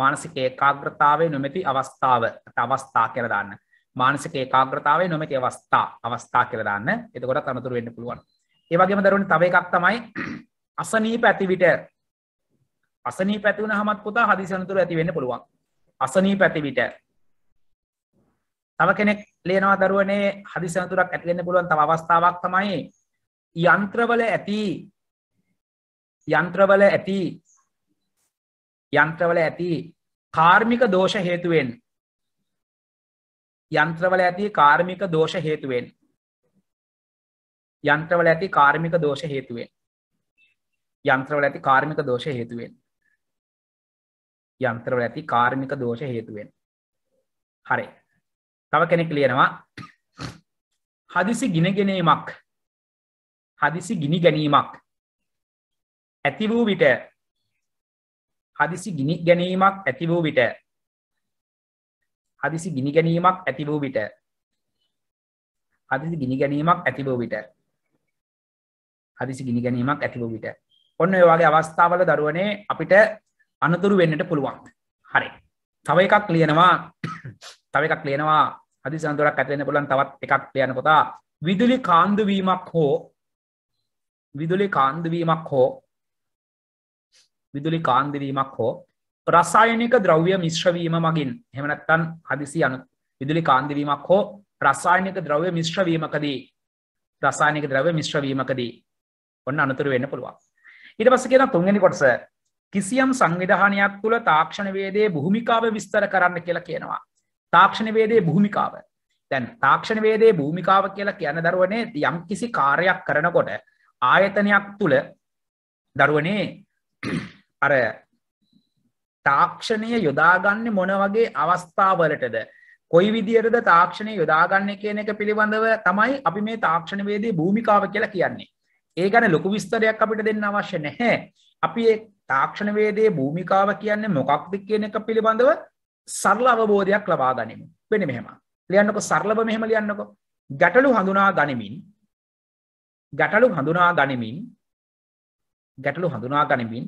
මානසික ඒකාග්‍රතාවේ නොමැති අවස්ථාව අවස්ථා කරදාන්න මානසික ඒකාග්‍රතාවේ නොමැති අවස්ථා අවස්ථා කරදාන්න එතකොට තනතුර වෙන්න පුළුවන් ඒවගේම දරුණ තව එකක් තමයි අසනී පැතිවිට අසනී පැතිවුණ හමත් පුතා හදිසනතුර ඇති වෙන්න පුළුවන් අසනී පැතිවිට තව කෙනෙක් ලියනවා දරුවනේ හදිසනතුරක් ඇතිවෙන්න පුළුවන් තම අවස්ථාවක් තමයි යන්ත්‍රවල ඇති යන්ත්‍රවල ඇති යන්ත්‍රවල ඇති කාර්මික දෝෂ හේතුවෙන් යන්ත්‍රවල ඇති කාර්මික දෝෂ හේතුවෙන් යන්ත්‍රවල ඇති කාර්මික දෝෂ හේතුවෙන් යන්ත්‍රවල ඇති කාර්මික දෝෂ හේතුවෙන් යන්ත්‍රවල ඇති කාර්මික දෝෂ හේතුවෙන් හරි තව කෙනෙක් ලියනවා හදිසි ගිනගෙනීමක් හදිසි ගිනි ගැනීමක් ඇති වූ විට හදිසි ගිනි ගැනීමක් ඇති වූ විට හදිසි ගිනි ගැනීමක් ඇති වූ විට හදිසි ගිනි ගැනීමක් ඇති වූ විට හදිසි ගිනි ගැනීමක් ඇති වූ විට ඔන්න ඔයවාගේ අවස්ථාවල දරුවනේ අපිට අනතුරු වෙන්නට පුළුවන් හරි තව එකක් ලියනවා තව එකක් ලියනවා හදි සඳුරක් ඇතිවෙන්න පුළන් තවත් එකක් ලියන කොතා විදුලි කාන්දුවීමක් හෝ විදුලි කාන්දවීමක් හෝ විදුලි කාන්දවීමක් හෝ ප්‍රසායනික ද්‍රව්‍ය මිශ්‍රවීම මගින් හෙමනැත්තන් හදිසි අනු විදුලි කාන්දවීමක් හෝ ප්‍රසායනික ද්‍රව්‍ය මිශ්‍රවීමකදී ප්‍රසායනික ද්‍රව්‍ය මිශ්‍රවීමකදී ඔන්න අනතුර වෙන්න පුළුවන් ඊට පස්ස කියෙන තුන්ගනි කොටස කිසියම් සංවිධානයක් තුළ තාක්ෂණවේදේ භූමිකාව විස්තර කරන්න කියලා කියනවා. තාක්ෂණවේදේ භූමිකාව. තැන් තාක්ෂණවේදේ භූමිකාව කියලා කියන දරුවනේ යම් කිසි කාරයක් කරනකොට ආයතනයක් තුළ දරුවනේ අර තාක්ෂණය යොදාගන්න මොන වගේ අවස්ථාවලටද කොයි විදිරද තාක්ෂණය යොදාගන්න කියන එක පිළිබඳව තමයි අපි මේ තාක්ෂණවේදේ භූමිකාව කියලා කියන්නේ ඒ ගැන ලොකු විස්තරයක් අපිට දෙන්න අවශ්‍ය නැහැ අපි තාක්ෂණවේදයේ භූමිකාව කියන්නේ මොකක්ද කියන එක පිළිබඳව සරල අවබෝධයක් ලබා ගනිමු. වෙන මෙහෙම. ලියන්නකො සරලව මෙහෙම ලියන්නකො. ගැටලු හඳුනා ගනිමින් ගැටලු හඳුනා ගනිමින් ගැටලු හඳුනා ගනිමින්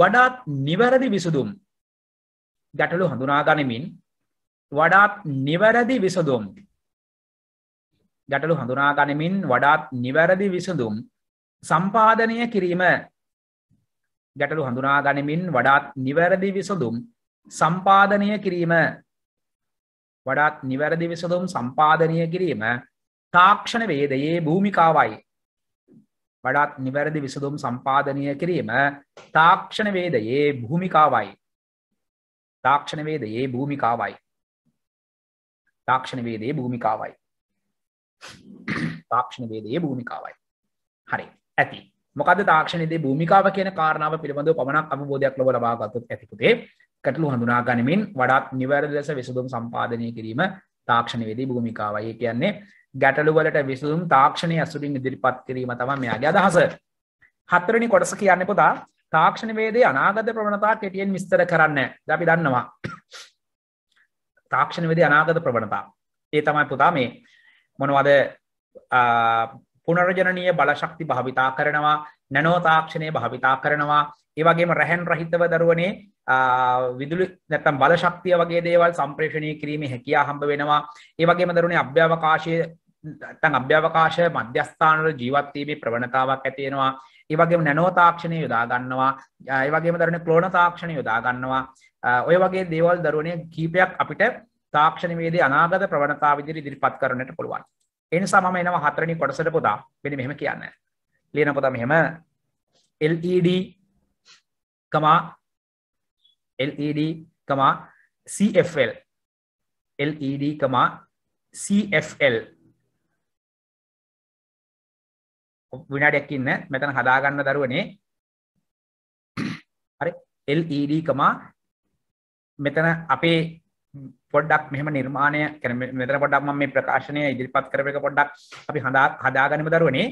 වඩාත් නිවැරදි විසඳුම් ගැටලු හඳුනා ගනිමින් වඩාත් නිවැරදි විසඳුම් ගැටලු හඳුනා ගනිමින් වඩාත් නිවැරදි විසඳුම් සම්පාදනය කිරීම ගැටලු හඳුනා ගනිමින් වඩාත් නිවැරදි විසඳුම් සම්පාදනය කිරීම වඩාත් නිවැරදි විසඳුම් සම්පාදනය කිරීම තාක්ෂණ වේදයේ භූමිකාවයි වඩාත් නිවැරදි විසඳුම් සම්පාදනය කිරීම තාක්ෂණ වේදයේ භූමිකාවයි තාක්ෂණ වේදයේ භූමිකාවයි තාක්ෂණ වේදයේ භූමිකාවයි තාක්ෂණ වේදයේ භූමිකාවයි හරි ඇති මොකද තාක්ෂණයේදී භූමිකාව කියන කාරණාව පිළිබඳව පමණක් අවබෝධයක් ලබා ලබා ගත්තොත් ඇති පුතේ ගැටලු හඳුනා ගනිමින් වඩාත් නිවැරදි ලෙස විසඳුම් සම්පාදනය කිරීම තාක්ෂණයේදී භූමිකාවයි. ඒ කියන්නේ ගැටලු වලට විසඳුම් තාක්ෂණයේ අසුරින් ඉදිරිපත් කිරීම තමයි මෙයාගේ අදහස. හතරවෙනි කොටස කියන්නේ පුතා තාක්ෂණවේදයේ අනාගත ප්‍රවණතා කෙටියෙන් විස්තර කරන්න. අපි දන්නවා. තාක්ෂණවේදයේ අනාගත ප්‍රවණතා. ඒ තමයි පුතා මේ මොනවද පුනරජනනීය බලශක්ති භාවිතා කරනවා නැනෝ තාක්ෂණය භාවිතා කරනවා ඒ වගේම රැහන් රහිතව දරුවනේ විදුලි නැත්තම් බලශක්තිය වගේ දේවල් සම්ප්‍රේෂණය කිරීමේ හැකියාව හම්බ වෙනවා ඒ වගේම දරුවනේ අභ්‍යවකාශයේ නැත්තම් අභ්‍යවකාශ මධ්‍යස්ථානවල ජීවත් වීමේ ප්‍රවණතාවක් ඇති වෙනවා ඒ වගේම නැනෝ තාක්ෂණය යොදා ගන්නවා ඒ වගේම දරුවනේ ක්ලෝන තාක්ෂණය යොදා ගන්නවා ඔය වගේ දේවල් දරුවනේ කීපයක් අපිට තාක්ෂණ වේදේ අනාගත ප්‍රවණතාව ඉදිරි ඉදිරිපත් කරන්නට පුළුවන් ඒ නිසා මම එනවා හතරවෙනි කොටසට පුතා මෙන්න මෙහෙම කියන්න. ලියන පුතා මෙහෙම LED කමා LED කමා CFL LED කමා CFL විනාඩියක් ඉන්න මෙතන හදා ගන්න දරුවනේ හරි LED කමා මෙතන අපේ පොඩ්ඩක් මෙහම නිර්මාණය කර මෙතර පොඩක් මේ ප්‍රකාශනය ඉදිරිපත් කරප එක පොඩ්ඩක් අපි හඳා හදාගනිම දරුවනේ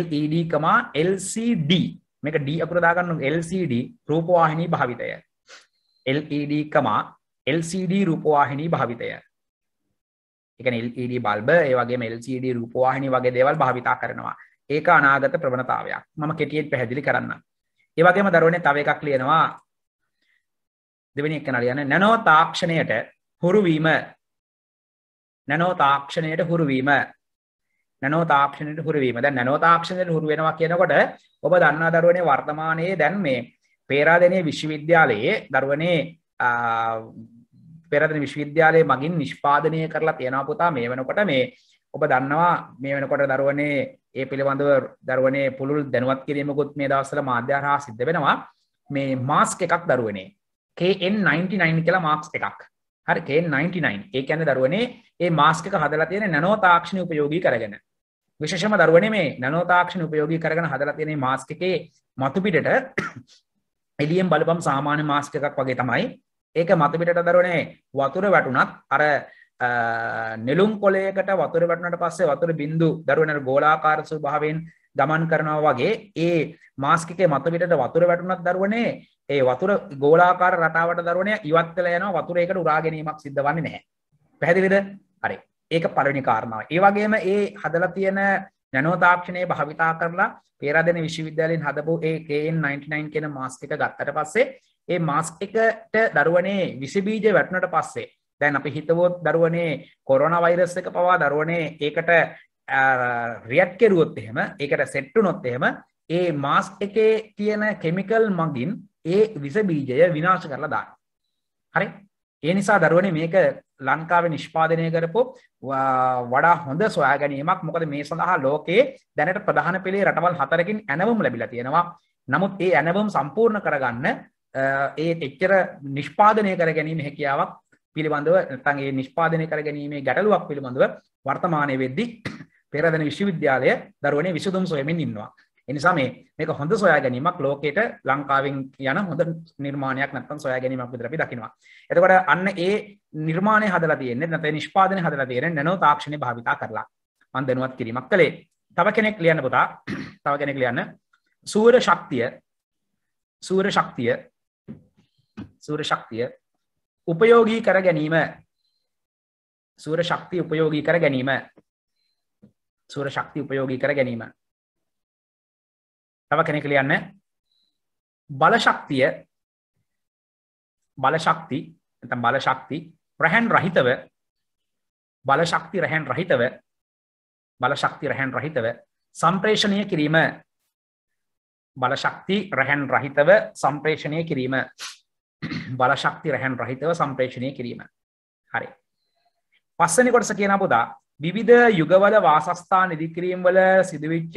LED කමා LCD මේක D අකුරදාගන්නු LCD රූපවාහිනී භාවිතය LED කමා LCD රූපවාහිනී භාවිතය එක LED බල්බ ඒ e වගේ LCD රූපවාහිනී වගේ දේවල් භාවිතා කරනවා ඒක අනාගත ප්‍රවණතාවයක් මම කෙටියෙන් පැහැදිලි කරන්න ඒවගේම දරුවනේ තව එකක් ලියනවා දෙවැනි එක නලියන්න නැනෝ තාක්ෂණයට හුරුවීම නැනෝ තාක්ෂණයට හුරුවීම නැනෝ තාක්ෂණයට හුරුවීම දැන් නැනෝ තාක්ෂණයට හුරු වෙනවා කියනකොට ඔබ දන්නා දරුවනේ වර්තමානයේ දැන් මේ පේරාදෙණිය විශ්වවිද්‍යාලයේ දරුවනේ පෙරදෙන විශ්වවිද්‍යාලයේ මගින් නිෂ්පාදනය කරලා තියෙනවා පුතා මේ වෙනකොට මේ ඔබ දන්නවා මේ වෙනකොට දරුවනේ ඒ පිළිබඳව දරුවනේ පුළුල් දැනුවත් කිරීමකුත් මේ දවස්වල මාධ්‍ය හරහා සිද්ධ වෙනවා මේ මාස්ක් එකක් දරුවනේ KN99 කියලා මාක්ස් එකක් හරි K99 ඒ කියන්නේ දරුවනේ ඒ මාස්ක් එක හදලා තියෙන නැනෝ තාක්ෂණ උපයෝගී කරගෙන විශේෂම දරුවනේ මේ නැනෝ තාක්ෂණ උපයෝගී කරගෙන හදලා තියෙන මාස්ක් එකේ මතු පිටට එළියෙන් බලපම් සාමාන්‍ය මාස්ක් එකක් වගේ තමයි ඒක මතු පිටට දරුවනේ වතුර වැටුණත් අර නෙළුම් කොළයකට වතුර වැටුණට පස්සේ වතුර බින්දු දරුවනේ ගෝලාකාර ස්වභාවයෙන් ගමන් කරනවා වගේ ඒ මාස්කිකේ මතවිටට වතුර වැටුණත් දරුවනේ ඒ වතුර ගෝලාකාර රටාවට දරුවනේ ඉවත් වෙලා යනවා වතුරේකට උරා ගැනීමක් සිද්ධ වෙන්නේ නැහැ. පැහැදිලිද? හරි. ඒක පළවෙනි කාරණාව. ඒ වගේම ඒ හදලා තියෙන නැනෝ තාක්ෂණය භාවිතා කරලා පේරාදෙන විශ්වවිද්‍යාලයෙන් හදපු ඒ KN99 කියන මාස්ක් එක ගත්තට පස්සේ ඒ මාස්ක් එකට දරුවනේ විස බීජ වැටුණට පස්සේ දැන් අපි හිතවොත් දරුවනේ කොරෝනා වෛරස් එක පවා දරුවනේ ඒකට රියක්් කෙරුවොත් එහෙම ඒකට සෙට්ටුනොත් එහෙම ඒ මාස් එකේ තියෙන කෙමිකල් මගින් ඒ විස බීජය විනාශ කරලා දාන්න හරි ඒ නිසා දරුවන මේක ලංකාව නිෂ්පාදනය කරපු වඩා හොඳ සොයා ගැනීමක් මොකද මේ සඳහා ලෝකයේ දැනට ප්‍රධාන පිළේ රටවල් හතරකින් ඇනවම් ලැබිලා තියෙනවා නමුත් ඒ ඇනවම් සම්පූර්ණ කරගන්න ඒ එච්චර නිෂ්පාදනය කර ගැනීම හැකියාවක් පිළිබඳව තන්ගේ නිෂ්පාදනය කර ගැනීමේ ගැටලුවක් පිළිබඳව වර්තමානය වෙද්දි පෙරදෙන විශ්වවිද්‍යාලය දරුවනේ විසඳුම් සොයමින් ඉන්නවා. එනිසා මේ මේක හොඳ සොයා ගැනීමක් ලෝකයට ලංකාවෙන් යන හොඳ නිර්මාණයක් නැත්තම් සොයා ගැනීමක් විතර අපි දකිනවා. එතකොට අන්න ඒ නිර්මාණය හදලා තියෙන්නේ නැත්නම් නිෂ්පාදනය හදලා තියෙන්නේ නැනෝ තාක්ෂණය භාවිතා කරලා. මම දැනුවත් කිරීමක් කළේ. තව කෙනෙක් ලියන්න පුතා. තව කෙනෙක් ලියන්න. සූර ශක්තිය සූර ශක්තිය සූර ශක්තිය උපයෝගී කර ගැනීම සූර ශක්තිය උපයෝගී කර ගැනීම සූර ශක්ති උපයෝගී කර ගැනීම. තව කෙනෙක ලියන්න බලශක්තිය බලශක්ති ඇතම් බලශක්ති ප්‍රහැන් රහිතව බලශක්ති රැහැන් රහිතව බලශක්ති රැහැන් රහිතව සම්ප්‍රේෂණය කිරීම බලශක්ති රැහැන් රහිතව සම්ප්‍රේෂණය කිරීම බලශක්ති රැහැන් රහිතව සම්ප්‍රේෂණය කිරීම හරි පස්සනි කොටස කියන පුතා විවිධ යුගවල වාසස්ථාන ඉදිකිරීම් වල සිදුවිච්ච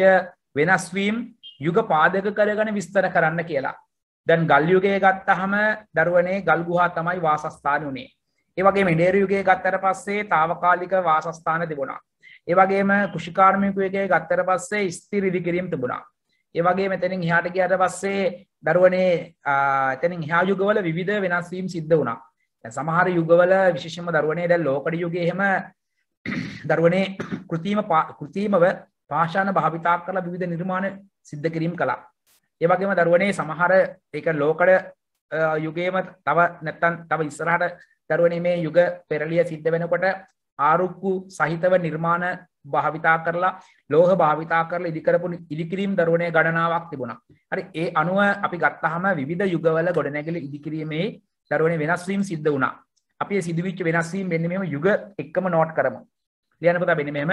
වෙනස්වීම් යුග පාදක කරගෙන විස්තර කරන්න කියලා. දැන් ගල් යුගයේ ගත්තහම දරුවනේ ගල් ගුහා තමයි වාසස්ථාන උනේ. ඒ වගේම ඉඩේරු යුගයේ ගත්තට පස්සේ తాවකාලික වාසස්ථාන තිබුණා. ඒ වගේම කෘෂිකාර්මික යුගයේ ගත්තට පස්සේ ස්ථිර ඉදිකිරීම් තිබුණා. ඒ වගේ මෙතනින් එහාට ගියාට පස්සේ දරුවනේ එතනින් එහා යුගවල විවිධ වෙනස්වීම් සිද්ධ වුණා. සමහර යුගවල විශේෂම දරුවනේ දැන් ලෝකඩ යුගයේ එහෙම දරුවනේ කෘතිම කෘතිීමව පාශාන භාවිතා කරලා විධ නිර්මාණ සිද්ධ කිරීම් කලා. ඒවගේම දරුවනේ සමහර එක ලෝකඩ යුගේම තව නැත්තන් තව ඉස්සරහට දරුවනේ මේ යුග පෙරලිය සිද්ධ වෙනකොට ආරුක්කු සහිතව නිර්මාණ භාවිතා කරලා ලෝහ භාවිතා කරලා ඉදිකරපු ඉදිකිරීම් දරුවනේ ගණනාවක් තිබුණා. හරි ඒ අනුව අපි ගත්තහම විවිධ යුගවල ගොඩනැගිලි ඉදිකිරීමේ දරුවනේ වෙනස් වීම සිද්ධ වුණා. අපි මේ සිදුවිච්ච වෙනස් වීම මෙන්න මෙහෙම යුග එකම නෝට් කරමු. ලියන්න පුතා මෙන්න මෙහෙම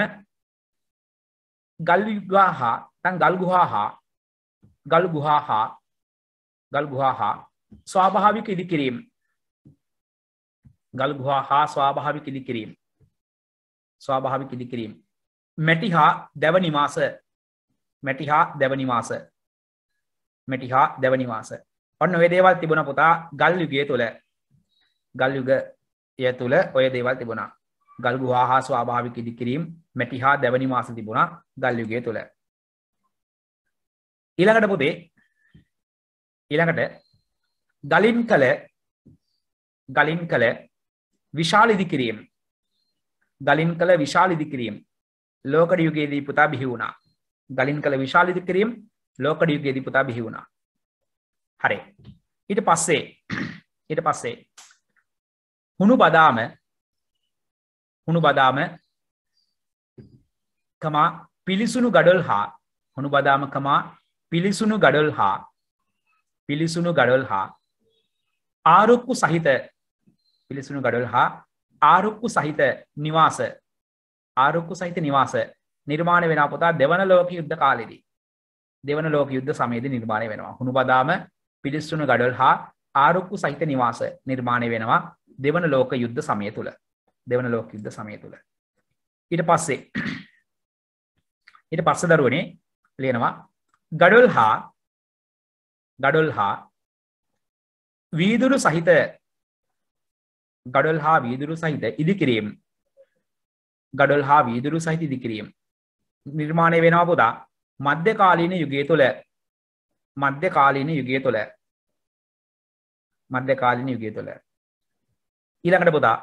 ගල් විගාහ නැත්නම් ගල් ගුහාහ ගල් ගුහාහ ගල් ගුහාහ ස්වාභාවික ඉදිකිරීම ගල් ගුහා හා ස්වාභාවික ඉදිකිරීම ස්වාභාවික ඉදිකිරීම මැටි හා දැව නිවාස මැටි හා දැව නිවාස මැටි හා දැව නිවාස ඔන්න ඔය දේවල් තිබුණ පුතා ගල් යුගය තුළ ගල් යුගය තුළ ඔය දේවල් තිබුණා ගල්ගු හා ස්වාභාවික ඉදිකිරීම් මැටි හා දැවනි මාස තිබුණා ගල්යුගේ තුළ ඊළඟට පුතේ ඊළඟට ගලින් කළ ගලින් කළ විශාල ඉදිකිරීම් ගලින් කළ විශාල ඉදිකිරීම් ලෝකඩ යුගයේදී පුතා බිහි වුණා ගලින් කළ විශාල ඉදිකිරීම් ලෝකඩ යුගයේදී පුතා බිහි වුණා හරි ඊට පස්සේ ඊට පස්සේ හුණු බදාම හුණු බදාම කමා පිළිසුණු ගඩොල් හා හුණු බදාම කමා පිළිසුණු ගඩොල් හා පිළිසුණු ගඩොල් හා ආරුක්කු සහිත පිළිසුණු ගඩොල් හා ආරුක්කු සහිත නිවාස ආරුක්කු සහිත නිවාස නිර්මාණ වෙන පොතා දෙවන ලෝක යුද්ධ කාලෙදී දෙවන ලෝක යුද්ධ සමයේදී නිර්මාණය වෙනවා හුණු බදාම පිළිස්සුණු ගඩොල් හා ආරුක්කු සහිත නිවාස නිර්මාණය වෙනවා දෙවන ලෝක යුද්ධ සමය තුළ දෙවන ලෝකයුද්ධ සමය තුළ ඉට පස්සේ ඉට පස්ස දරුවනේ ලියනවා ගඩොල් හා ගඩොල් හා වීදුරු සහිත ගඩොල් හා වීදුරු සහිත ඉදිකිරීම් ගඩොල් හා වීදුරු සහිත ඉදිකිරීම් නිර්මාණය වෙනවා පුදා මධ්‍යකාලීන යුගය තුළ මධ්‍යකාලීන යුගය තුළ මධ්‍යකාලීන යුගය තුළ ඊළඟට පුතා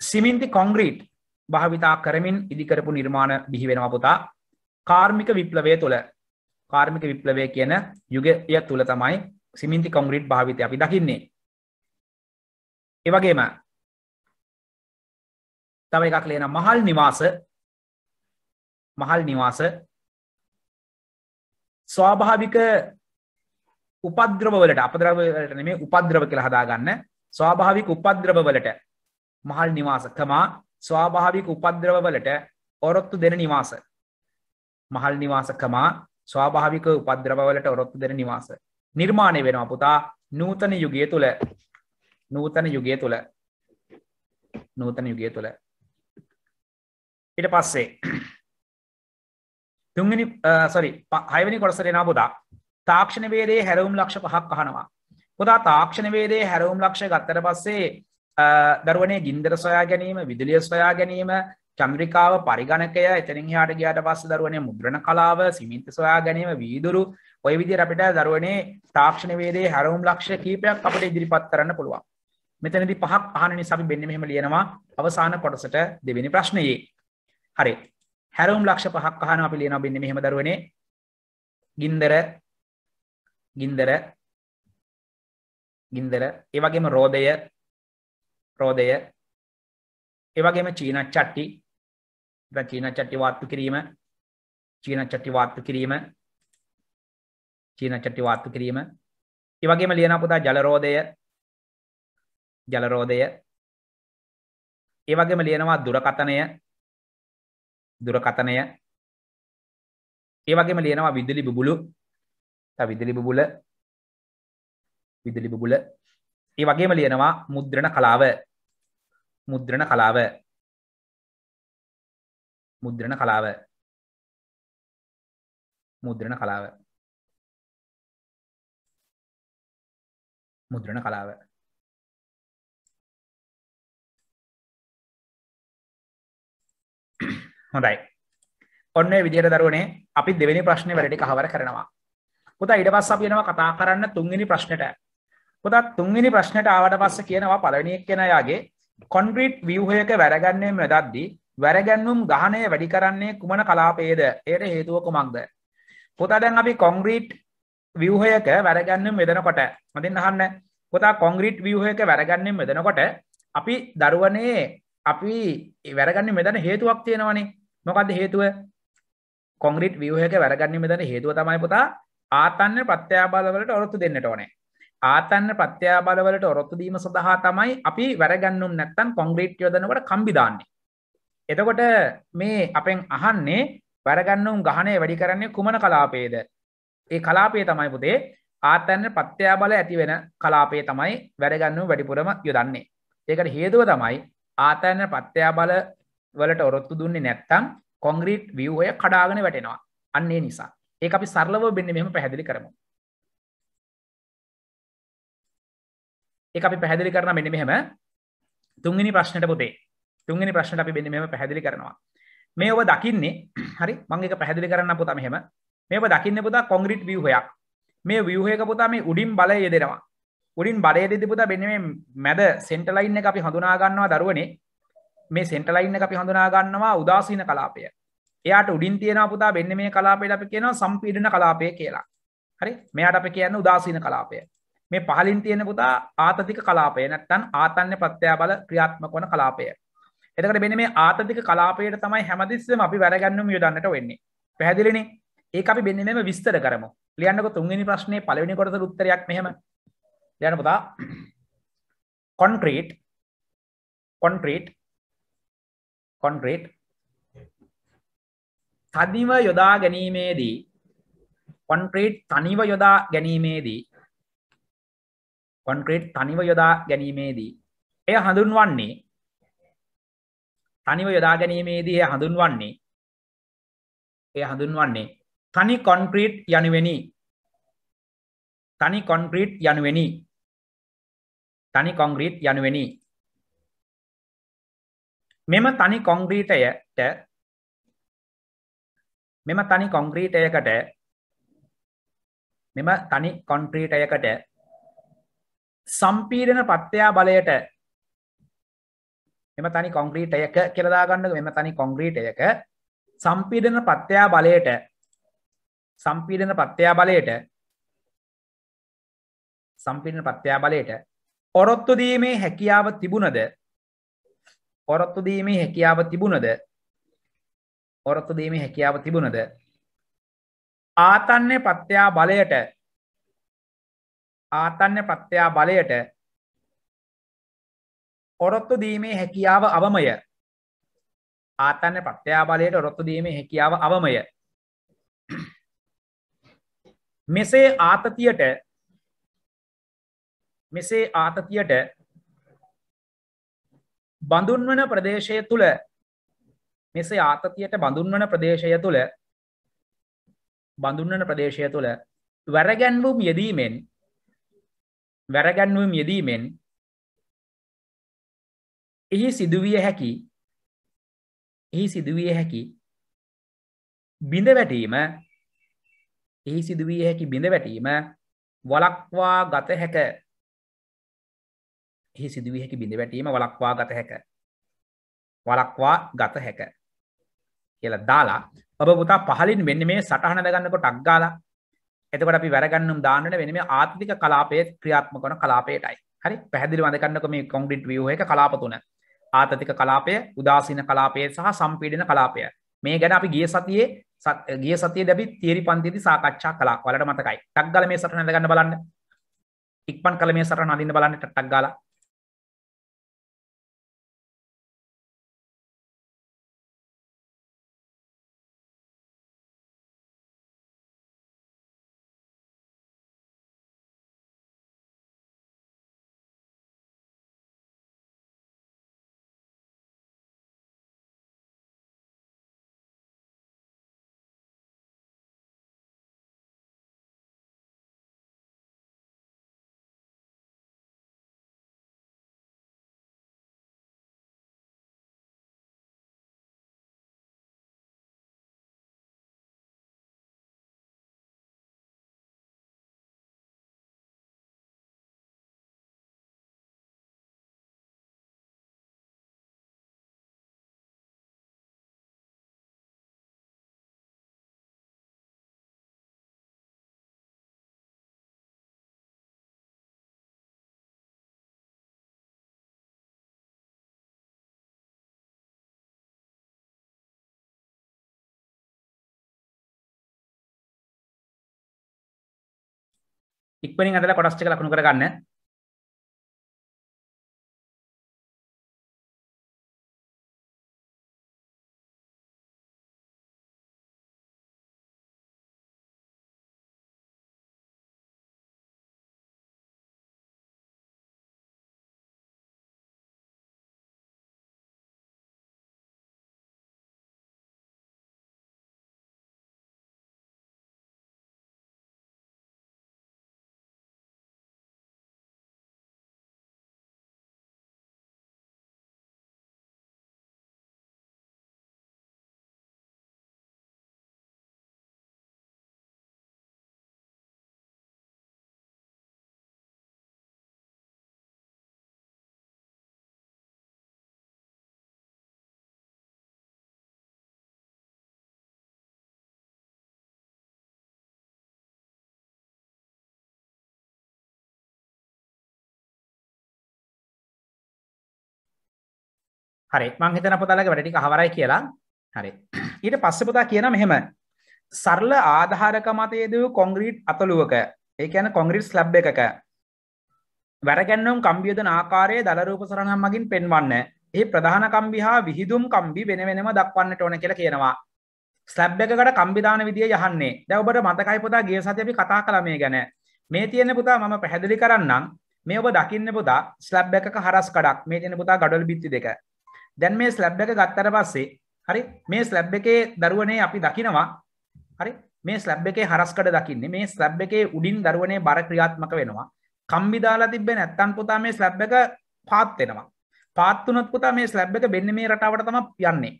සිමින්ති කොංග්‍රීට් භාවිතා කරමින් ඉදිකරපු නිර්මාණ බිහිවෙනවා පුතා කාර්මික විප්ලවය තුළ කාර්මික විප්ලවය කියන යුගය තුළ තමයි සිමින්ති කොංග්‍රීට් භාවිතය අපි දකින්නේ. ඒවගේම තව එකක් ලේන මහල් නිවාස මහල් නිවාස ස්වාභාවික උපද්‍රවලට අපද්‍රවලට නෙමේ උපද්‍රව කියලා හදාගන්න ස්වාභාවික උපද්‍රවලට මහල් නිවාස තමා ස්වාභාවික උපද්‍රවවලට ඔරොත්තු දෙන නිවාස. මහල් නිවාසකමා ස්වාභාවික උපද්‍රවවලට ඔරොත්තු දෙන නිවාස. නිර්මාණය වෙනවා පුතා නූතන යුගය තුළ නූතන යුගය තුළ නූතන යුගය තුළ. ඉට පස්සේ තුංගනි සොරි හයවනි කොටසරෙන පුදා තාක්ෂණවේදේ හැරවුම් ලක්ෂ පහක් අහනවා. පුදා තාක්ෂණවේදේ හැරවුම් ලක්ෂ ගත්තර පස්සේ දරුවනේ ගින්දර සොයා ගැනීම විදුලිය සොයා ගැනීම චන්ද්‍රිකාව පරිගණකය එතනින් හාට ගයාට පස්ස දරුවනේ මුද්‍රණ කලාව සිමින්ත සොයා ගැනීම වීදුරු ඔය විදි අපිට දරුවනේ තාක්ෂණවේදේ හැරුම් ලක්ෂ කීපයක් අපට ඉදිරිපත් කරන්න පුළුවන් මෙතනදි පහක් පහනනි සබි බෙන්නෙම ලියනවා අවසාන කොටසට දෙවෙනි ප්‍රශ්නයේ හරි හැරුම් ලක්ෂ පහක් අහන අපි ලියනවා බෙන්න්න මෙහෙම දරුවනේ ගින්දර ගින්දර ගින්දර ඒවගේම රෝධය රෝදය ඒවගේම චීන චට්ටි චීන චට්ටි වාත්තු කිරීම චීන චට්ටි වාත්තු කිරීම චීන චට්ටි වාත්තු කිරීම ඒවගේම ලියන පුතා ජලරෝදය ජලරෝදය ඒවගේම ලියනවා දුරකතනය දුරකතනය ඒවගේම ලියනවා විදුලි බුබුලු විදුලි බුබුල විදුලි බුබුල ඒ වගේම ලියනවා මුද්‍රණ කලාව මුද්‍රණ කලාව මුද්‍රණ කලාව මුද්‍රණ කලාව මුද්‍රණ කලාව හොඳයි ඔන්න විදිහට දරුවනේ අපි දෙවෙනි ප්‍රශ්නේ වැඩට කහවර කරනවා පුතා ඊට පස්සේ අපි යනවා කතා කරන්න තුන්වෙනි ප්‍රශ්නෙට පොතත් තුන්වෙනි ප්‍රශ්නයට ආවට පස්සේ කියනවා පළවෙනි එක්කෙනාගේ කොන්ක්‍රීට් ව්‍යුහයක වැරගැන්වීම වැදද්දී වැරගැන්වුම් ගහණය වැඩි කරන්නේ කුමන කලාපයේද? ඒට හේතුව කුමක්ද? පොත දැන් අපි කොන්ක්‍රීට් ව්‍යුහයක වැරගැන්වීම වෙදනකොට මදින් අහන්න. පොත කොන්ක්‍රීට් ව්‍යුහයක වැරගැන්වීම වෙදනකොට අපි දරුවනේ අපි වැරගන්නේ මෙදන හේතුවක් තියෙනවනේ. මොකද්ද හේතුව? කොන්ක්‍රීට් ව්‍යුහයක වැරගන්නේ මෙදන හේතුව තමයි පොතා ආතන්න ප්‍රත්‍යාබාධ වලට ඔරොත්තු දෙන්නට ඕනේ. ආතන්න ප්‍රත්‍යාබලවලට ඔරොත්තු දීම සඳහා තමයි අපි වැරගන්නුම් නැත්තන් කොංග්‍රීට් යොදනකට කම්බිධන්නේ. එතකොට මේ අපෙන් අහන්නේ වැරගන්නුම් ගහනය වැඩි කරන්නේ කුමන කලාපේද. ඒ කලාපේ තමයි පුතේ ආතන්න ප්‍රත්‍යාබල ඇතිවෙන කලාපේ තමයි වැඩගන්නු වැඩිපුරම යොදන්නේ. ඒකට හේතුව තමයි ආතන්න ප්‍රත්‍යාබල වලට ඔරොත්තු දුන්නේ නැත්තම් කොංග්‍රීට් වියෝය කඩාගෙන වැටෙනවා අන්නේ නිසා ඒ අපි සරලව බෙන්න්න මෙම පැහැදිලි කරමු. එක අපි පැහැදිලි කරන මෙන්න මෙහෙම තුන්ගනි ප්‍රශ්නට පුතේ තුන්ගනි ප්‍රශ්නට අපි බෙන්න මෙම පැහැදිලි කරනවා මේ ඔබ දකින්නේ හරි මංගේක පැහැදිලි කරන්න පුතා මෙහෙම මේ ඔබ දකින්න පුතා කොංග්‍රීට් වියහයක් මේ වියහයක පුතා මේ උඩින් බලය යෙදෙනවා උඩින් බලය දෙදි පුතා බෙන්න මේ මැද සෙන්ටලයින් එක අපි හඳුනාගන්නවා දරුවනේ මේ සෙන්ටලයින් එක අපි හඳුනාගන්නවා උදාසීන කලාපය එයාට උඩින් තියෙන පුතා බෙන්න මේ කලාපයට අපි කියනවා සම්පීඩන කලාපය කියලා හරි මෙයාට අපි කියන්න උදාසීන කලාපය මේ පහලින් තියෙන පුතා ආතතික කලාපය නැත්තන් ආතන්‍ය ප්‍රත්‍යයා බල ක්‍රියාත්මක වන කලාපය. එතකට මෙන්න මේ ආතතික කලාපයට තමයි හැමදිස්සම අපි වැරගන්නුම් යොදන්නට වෙන්නේ. පැහැදිලිනි ඒ අපි බෙන්න මෙම විස්තර කරමු ලියන්නක තුන්ගනි ප්‍රශ්නය පලවෙනි කොට උත්තරයක් මෙහෙම ලියන පුතා කොන්ක්‍රීට් කොන්ක්‍රීට් කොන්ක්‍රීට් තදිව යොදා ගැනීමේදී කොන්ක්‍රීට් තනිව යොදා ගැනීමේදී කොන්ක්‍රීට් තනිව යොදා ගැනීමේදී එය හඳුන්වන්නේ තනිව යොදා ගැනීමේදී එය හඳුන්වන්නේ එය හඳුන්වන්නේ තනි කොන්ක්‍රීට් යනුවෙනි තනි කොන්ක්‍රීට් යනුවෙනි තනි කොන්ක්‍රීට් යනුවෙනි මෙම තනි කොන්ක්‍රීටයට මෙම තනි කොන්ක්‍රීටයකට මෙම තනි කොන්ක්‍රීටයකට සම්පීරණ පත්වයා බලයට මෙම තනි කොංග්‍රීට එක කෙලදාගන්න මෙම තනි කොංග්‍රීට එක සම්පීඩන පත්වයා බලයට සම්පීඩන පත්වයා බලයට සම්පිණ පත්වයා බලයට පොරොත්තු දීමේ හැකියාව තිබුණද පොරොත්තු දීමේ හැකියාව තිබුණද පොරොත්තු දීමේ හැකියාව තිබුණද ආතන්නේ පත්වයා බලයට ආතන්‍ය ප්‍රත්‍යයා බලයට ඔරොත්තු දීමේ හැකියාව අවමය ආතන්‍ය ප්‍රත්‍යයා බලයට ඔරොත්තු දීමේ හැකියාව අවමය මෙසේ ආතතියට මෙසේ ආතතියට බඳුන්වන ප්‍රදේශය තුළ මෙසේ ආතතියට බඳුන්වන ප්‍රදේශය තුළ බඳුන්වන ප්‍රදේශය තුළ වැරගැන්වුම් යෙදීමෙන් වැරගන්නුවම් යෙදීමෙන් එහි සිදුවිය හැකි එහි සිදුවිය හැකි බිඳ වැටීම එහි සිදුවිය හැකි බිඳ වැටීම වලක්වා ගත හැක එහි සිදුවිය හැකි බිඳ වැටීම වලක්වා ගත හැක වලක්වා ගත හැක කියලා දාලා ඔබ පුතා පහලින් මෙන්න මේ සටහන දගන්නකොට අක්ගාලා එතකොට අපි වැරගන්නුම් දාන්නට වෙන මේ ආත්මික කලාපය ක්‍රියාත්මක කරන කලාපයටයි. හරි? පැහැදිලිව අඳගන්නකො මේ කොන්ක්‍රීට් view එක කලාප තුන. ආතතික කලාපය, උදාසීන කලාපය සහ සම්පීඩන කලාපය. මේ ගැන අපි ගිය සතියේ ගිය සතියේ දැපි තියරි පන්තියේදී සාකච්ඡා කළා. ඔයාලට මතකයි. ටක් ගාලා මේ සටහන අඳගන්න බලන්න. ඉක්මන් කළ මේ සටහන අඳින්න බලන්න ටක් ගාලා. ඉක්මනින් අදලා කොටස් ටික ලකුණු කරගන්න හරි මං හිතන පුතාලගේ වැඩ ටික හවරයි කියලා හරි ඊට පස්සේ පුතා කියන මෙහෙම සරල ආධාරක මතයේදී කොන්ක්‍රීට් අතලුවක ඒ කියන්නේ කොන්ක්‍රීට් ස්ලැබ් එකක වැරගැන්වුම් කම්බිය යොදන ආකාරයේ දල රූප සරණම් මගින් පෙන්වන්න. ඒ ප්‍රධාන කම්බි හා විහිදුම් කම්බි වෙන වෙනම දක්වන්නට ඕන කියලා කියනවා. ස්ලැබ් එකකට කම්බි දාන විදිය යහන්නේ. දැන් ඔබට මතකයි පුතා ගිය සතියේ අපි කතා කළා මේ ගැන. මේ තියෙන පුතා මම පැහැදිලි කරන්නම්. මේ ඔබ දකින්න පුතා ස්ලැබ් එකක හරස් කඩක්. මේ තියෙන පුතා ගඩොල් බිත්ති දෙක. දැන් මේ ස්ලැබ් එක ගත්තර පස්සේ හරි මේ ස්ලැබ් එකේ දරුවනේ අපි දකිනවා හරි මේ ස්ලැබ් එකේ හරස්කඩ දකින්නේ මේ ස්ලැබ් එකේ උඩින් දරුවනේ බර ක්‍රියාත්මක වෙනවා කම්බිදාලා තිබෙන ඇත්තන් පුතා මේ ස්ලැබ් එක පාත් වෙනවා පාත් වුණොත් පුතා මේ ස්ලැබ් එක වෙන්නේ මේ රටාවට තමයි යන්නේ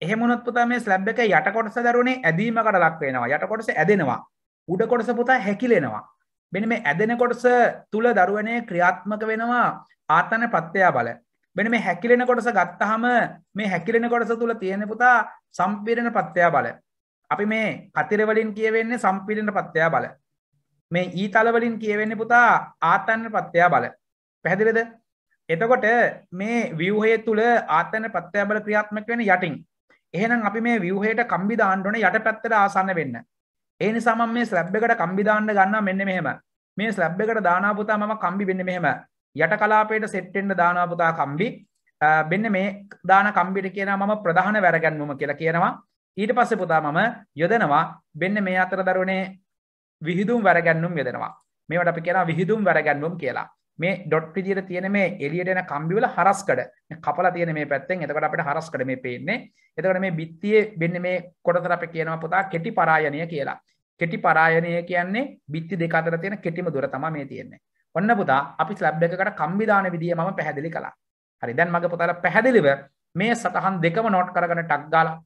එහෙම වුණොත් පුතා මේ ස්ලැබ් එක යට කොටස දරුවනේ ඇදීමකට ලක් වෙනවා යට කොටස ඇදෙනවා උඩ කොටස පුතා හැකිලෙනවා මෙන්න මේ ඇදෙන කොටස තුල දරුවනේ ක්‍රියාත්මක වෙනවා ආතන ප්‍රත්‍යය බල වෙන මේ හැකිලෙන කොටස ගත්තහම මේ හැකිලෙන කොටස තුළ තියෙන පුතා සම්පිරණ පත්්‍යයා බල අපි මේ කතිරවලින් කියවෙන්නේ සම්පිරණ පත්්‍යයා බල මේ ඊතලවලින් කියවෙන්නේ පුතා ආතන්න පත්්‍යයා බල පැහැදිලද එතකොට මේ වියහේ තුළ ආතන පත්්‍යයා බල ක්‍රියාත්මක වෙන යටින් එහෙනම් අපි මේ වියහයට කම්බිධාණ්ඩන යට පැත්තට ආසන්න වෙන්න ඒනි සමන් මේ ස්ලැබ් එකට කම්බිධාණ්ඩ ගන්න මෙන්න මෙහෙම මේ ස්ලැබ් එකට දානාපුතා ම කම්බි වෙන්න මෙහෙම යට කලාපයට සෙට්ටෙන්ට දානාපුතා කම්බි බෙන්න මේ දාන කම්බිට කියන මම ප්‍රධාන වැරගැන්වම කියලා කියනවා ඊට පස්සෙ පුතා මම යොදනවා බෙන්න මේ අතර දරුණේ විහිදුම් වැරගැන්නුම් යදෙනවා මේවට අපි කියෙන විහිදුම් වැරගැන්නුම් කියලා මේ ඩොට් විදිර තියෙන මේ එලියටන කම්බිවල හරස්කඩ කපල තියෙන මේ පැත්තෙන් එතකට අපට හරස්කඩ මේ පේන්නේ එතකට මේ බිත්තියේ බෙන්න මේ කොටතර අප කියනවා පුතා කෙටි පරායනය කියලා කෙටි පරායනය කියන්නේ බිත්ති දෙකතර තියෙන කෙටිම දුර තම මේ තියෙන්නේ ඔන්න පුතා අපි ස්ලැබ් එකකට කම්බි දාන විදිය මම පැහැදිලි කළා. හරි දැන් මගේ පුතාලා පැහැදිලිව මේ සතහන් දෙකම නෝට් කරගෙන ටක් ගාලා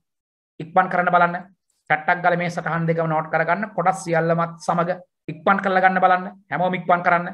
ඉක්මන් කරන්න බලන්න. ටට්ටක් ගාලා මේ සතහන් දෙකම නෝට් කරගන්න කොටස් සියල්ලමත් සමග ඉක්මන් කරලා ගන්න බලන්න. හැමෝම ඉක්මන් කරන්න.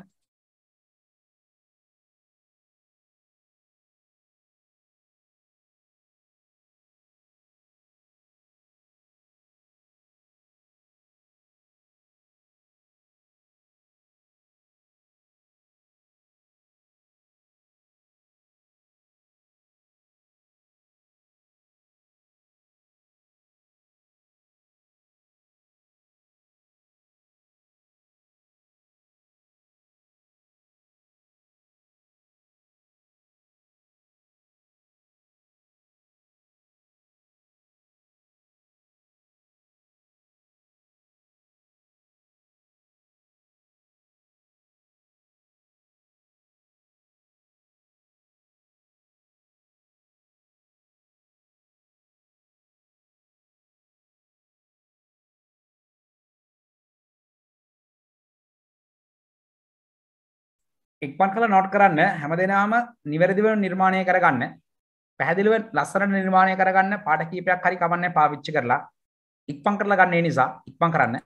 එක්පන් කළ නොට් කරන්න හැම දෙනාම නිවැරදිව නිර්මාණය කරගන්න පැහැදිලිව ලස්සරට නිර්මාණය කරගන්න පාට කීපයක් හරි කවන්න පාවිච්චි කරලා ඉක්පන් කරලා ගන්නේ නිසා ඉක්පන් කරන්න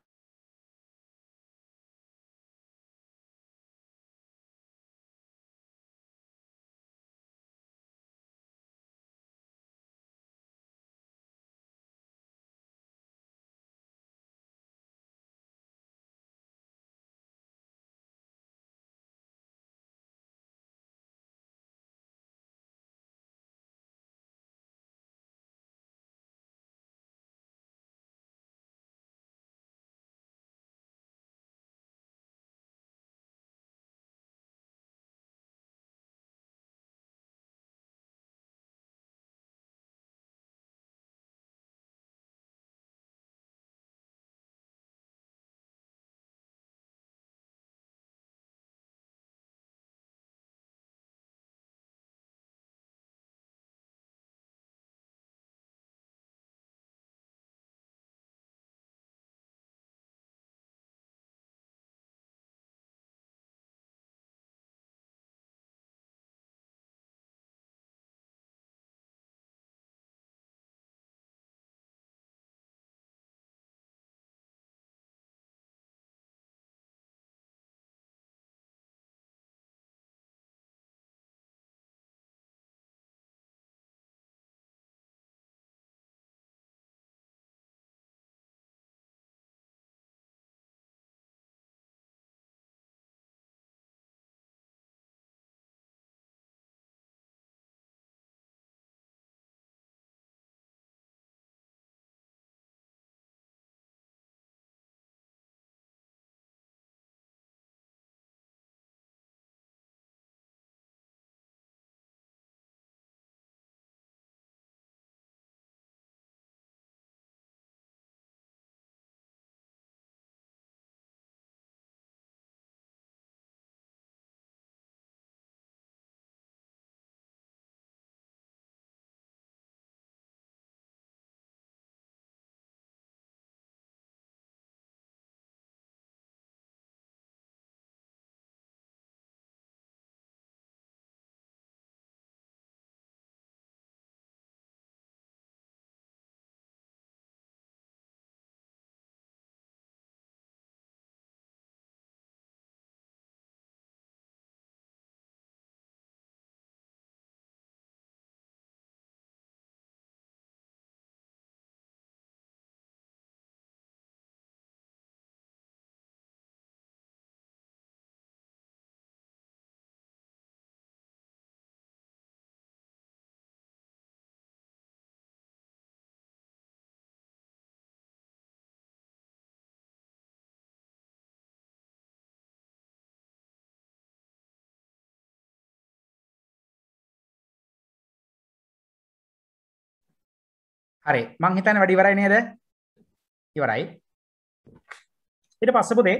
හරි මං හිතන්නේ වැඩි ඉවරයි නේද? ඉවරයි. ඊට පස්සේ පුතේ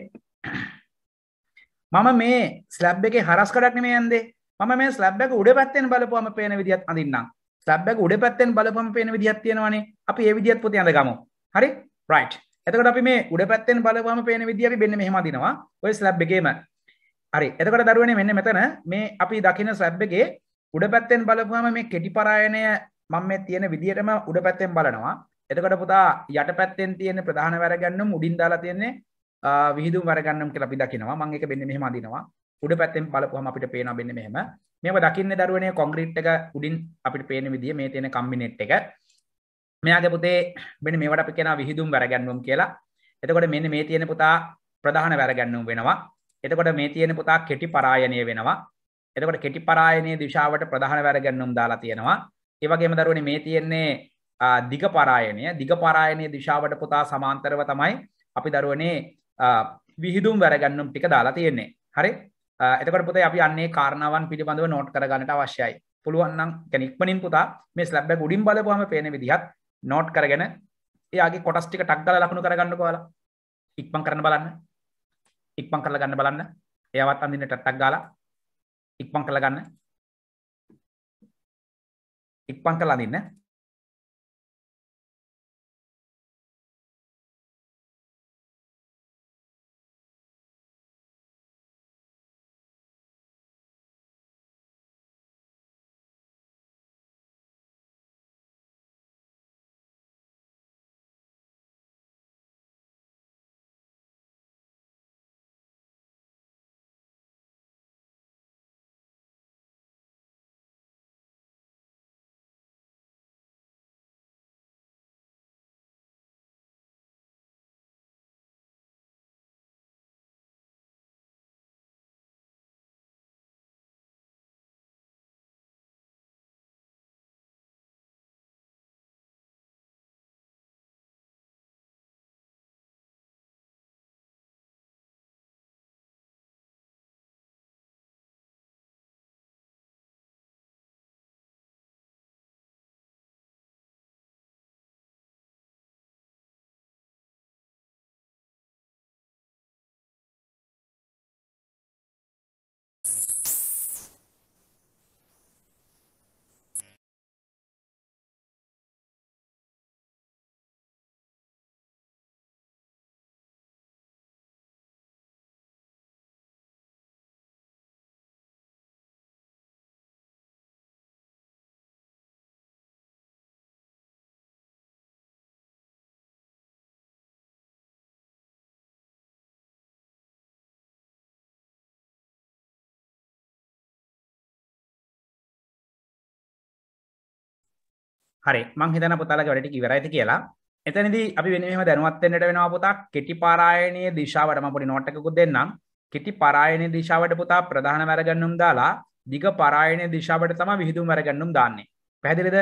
මම මේ ස්ලැබ් එකේ හරස් කඩක් නෙමෙයි යන්නේ. මම මේ ස්ලැබ් එක උඩ පැත්තෙන් බලපුවම පේන විදිහත් අඳින්නම්. ස්ලැබ් එක උඩ පැත්තෙන් බලපුවම පේන විදිහක් තියෙනවනේ. අපි ඒ විදිහත් පුතේ අඳගමු. හරි? රයිට්. එතකොට අපි මේ උඩ පැත්තෙන් බලපුවම පේන විදිහ අපි මෙන්න මෙහෙම අඳිනවා. ඔය ස්ලැබ් එකේම. හරි. එතකොට දරුවනේ මෙන්න මෙතන මේ අපි දකින ස්ලැබ් එකේ උඩ පැත්තෙන් බලපුහම මේ කෙටි පරායනය මම මේ තියෙන විදිහටම උඩ පැත්තෙන් බලනවා. එතකොට පුතා යට පැත්තෙන් තියෙන ප්‍රධාන වැරගන්නුම් උඩින් දාලා තියෙන්නේ විහිදුම් වැරගන්නම් කියලා අපි දකිනවා. මම ඒක මෙන්න මෙහෙම අදිනවා. උඩ පැත්තෙන් බලපුවම අපිට පේනවා මෙන්න මෙහෙම. මේක දකින්නේ දරුවනේ කොන්ක්‍රීට් එක උඩින් අපිට පේන විදිය මේ තියෙන කම්බිනේට් එක. මෙයාගේ පුතේ මෙන්න මේවට අපි කියනවා විහිදුම් වැරගන්නුම් කියලා. එතකොට මෙන්න මේ තියෙන පුතා ප්‍රධාන වැරගන්නුම් වෙනවා. එතකොට මේ තියෙන පුතා කෙටි පරායනය වෙනවා. එතකොට කෙටි පරායනයේ දිශාවට ප්‍රධාන වැරගන්නුම් දාලා තියෙනවා. ඒවගේම දරුවනි මේ තියෙන්නේ දිග පරායනය දිග පරායනය දිශාවට පුතා සමාන්තරව තමයි අපි දරුවනේ විහිදුම් වැරගන්නුම් ටික දාලා තියෙන්නේ හරි එතකට පුතේ අපි අන්නේ කාරණාවන් පිළිබඳව නෝට් කරගන්නට අවශ්‍යයි පුළුවන්නම් කැනික්මනින් පුතා මේ ස්ලැබ්බ ගුඩින් බලපුහම පේන විදිහත් නෝට් කරගෙන එයාගේ කොටස් ටික ටක් ගාලා ලකුණු කරගන්න කොහලා ඉක්මන් කරන්න බලන්න ඉක්මන් කරලා ගන්න බලන්න එයාවත් අඳින්න ටක් ගාලා ඉක්මන් කරලා ගන්න ඉක්මන් කරලා අඳින්න හරි මං හිතන පුතාලගේ වැඩට ඉවරයිති කියලා එතනදි අපි වෙනම දැනුවත්වෙන්නට වෙනවා පුතා කෙටි පාරායනය දිශාවටම පොඩි නොට්ටකුත් දෙන්නම් කෙටි පරායනය දිශාවට පුතා ප්‍රධාන වැරගන්නුම් දාලා දිග පරායනය දිශාවට තම විහිදුම් වැරගන්නුම් දාන්නේ පැදිලිද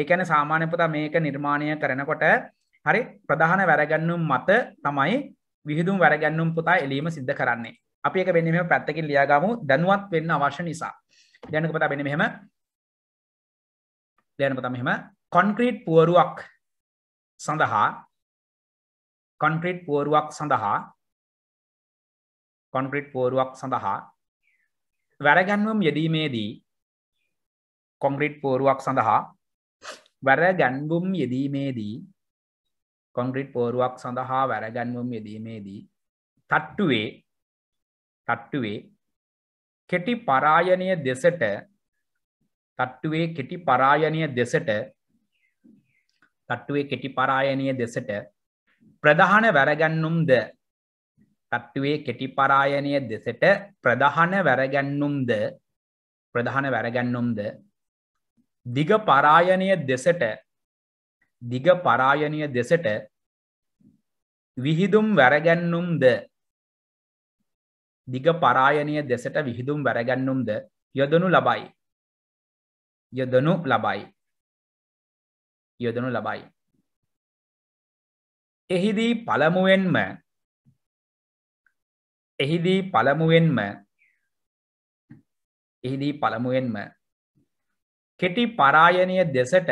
ඒකැන සාමාන්‍ය පුතා මේක නිර්මාණය කරනකොට හරි ප්‍රධාන වැරගන්නුම් මත තමයි විහිදුම් වැරගන්නුම් පුතා එලීම සිද්ධ කරන්නේ අපි එක වෙනම පැත්තකින් ලියාගමු දැනුවත් වෙන්න අවශ්‍ය නිසා දැනකපතා වෙන මෙහෙම දැනපත මෙහෙම කොන්ක්‍රීට් පුවරුවක් සඳහා කොන්ක්‍රීට් පුවරුවක් සඳහා කොන්ක්‍රීට් පුවරුවක් සඳහා වැරගැන්වම් යෙදීමේදී කොන්ක්‍රීට් පුවරුවක් සඳහා වැරගැන්වුම් යෙදීමේදී කොන්ක්‍රීට් පුවරුවක් සඳහා වැරගැන්වුම් යෙදීමේදී තට්ටුවේ තට්ටුවේ කෙටි පරායනය දෙසට තට්ටුවේ කෙටි පරායනය දෙසට තට්ටුවේ කෙටි පරායනය දෙසට ප්‍රධාන වැරගැන්නුම්ද තට්ටුවේ කෙටි පරායනය දෙසට ප්‍රධාන වැරගැන්නුම්ද ප්‍රධාන වැරගැන්නුම්ද දිග පරායනය දෙසට දිග පරායනය දෙසට විහිදුම් වැරගැන්නුම්ද දිග පරායනය දෙසට විහිදුම් වැරගැන්නුම්ද යොදනු ලබයි යොදනු ලබයි යොදනු ලබයි. එහිදී පළමුුවෙන්ම එහිදී පළමුුවෙන්ම එහිදී පළමුුවෙන්ම කෙටි පරායනය දෙසට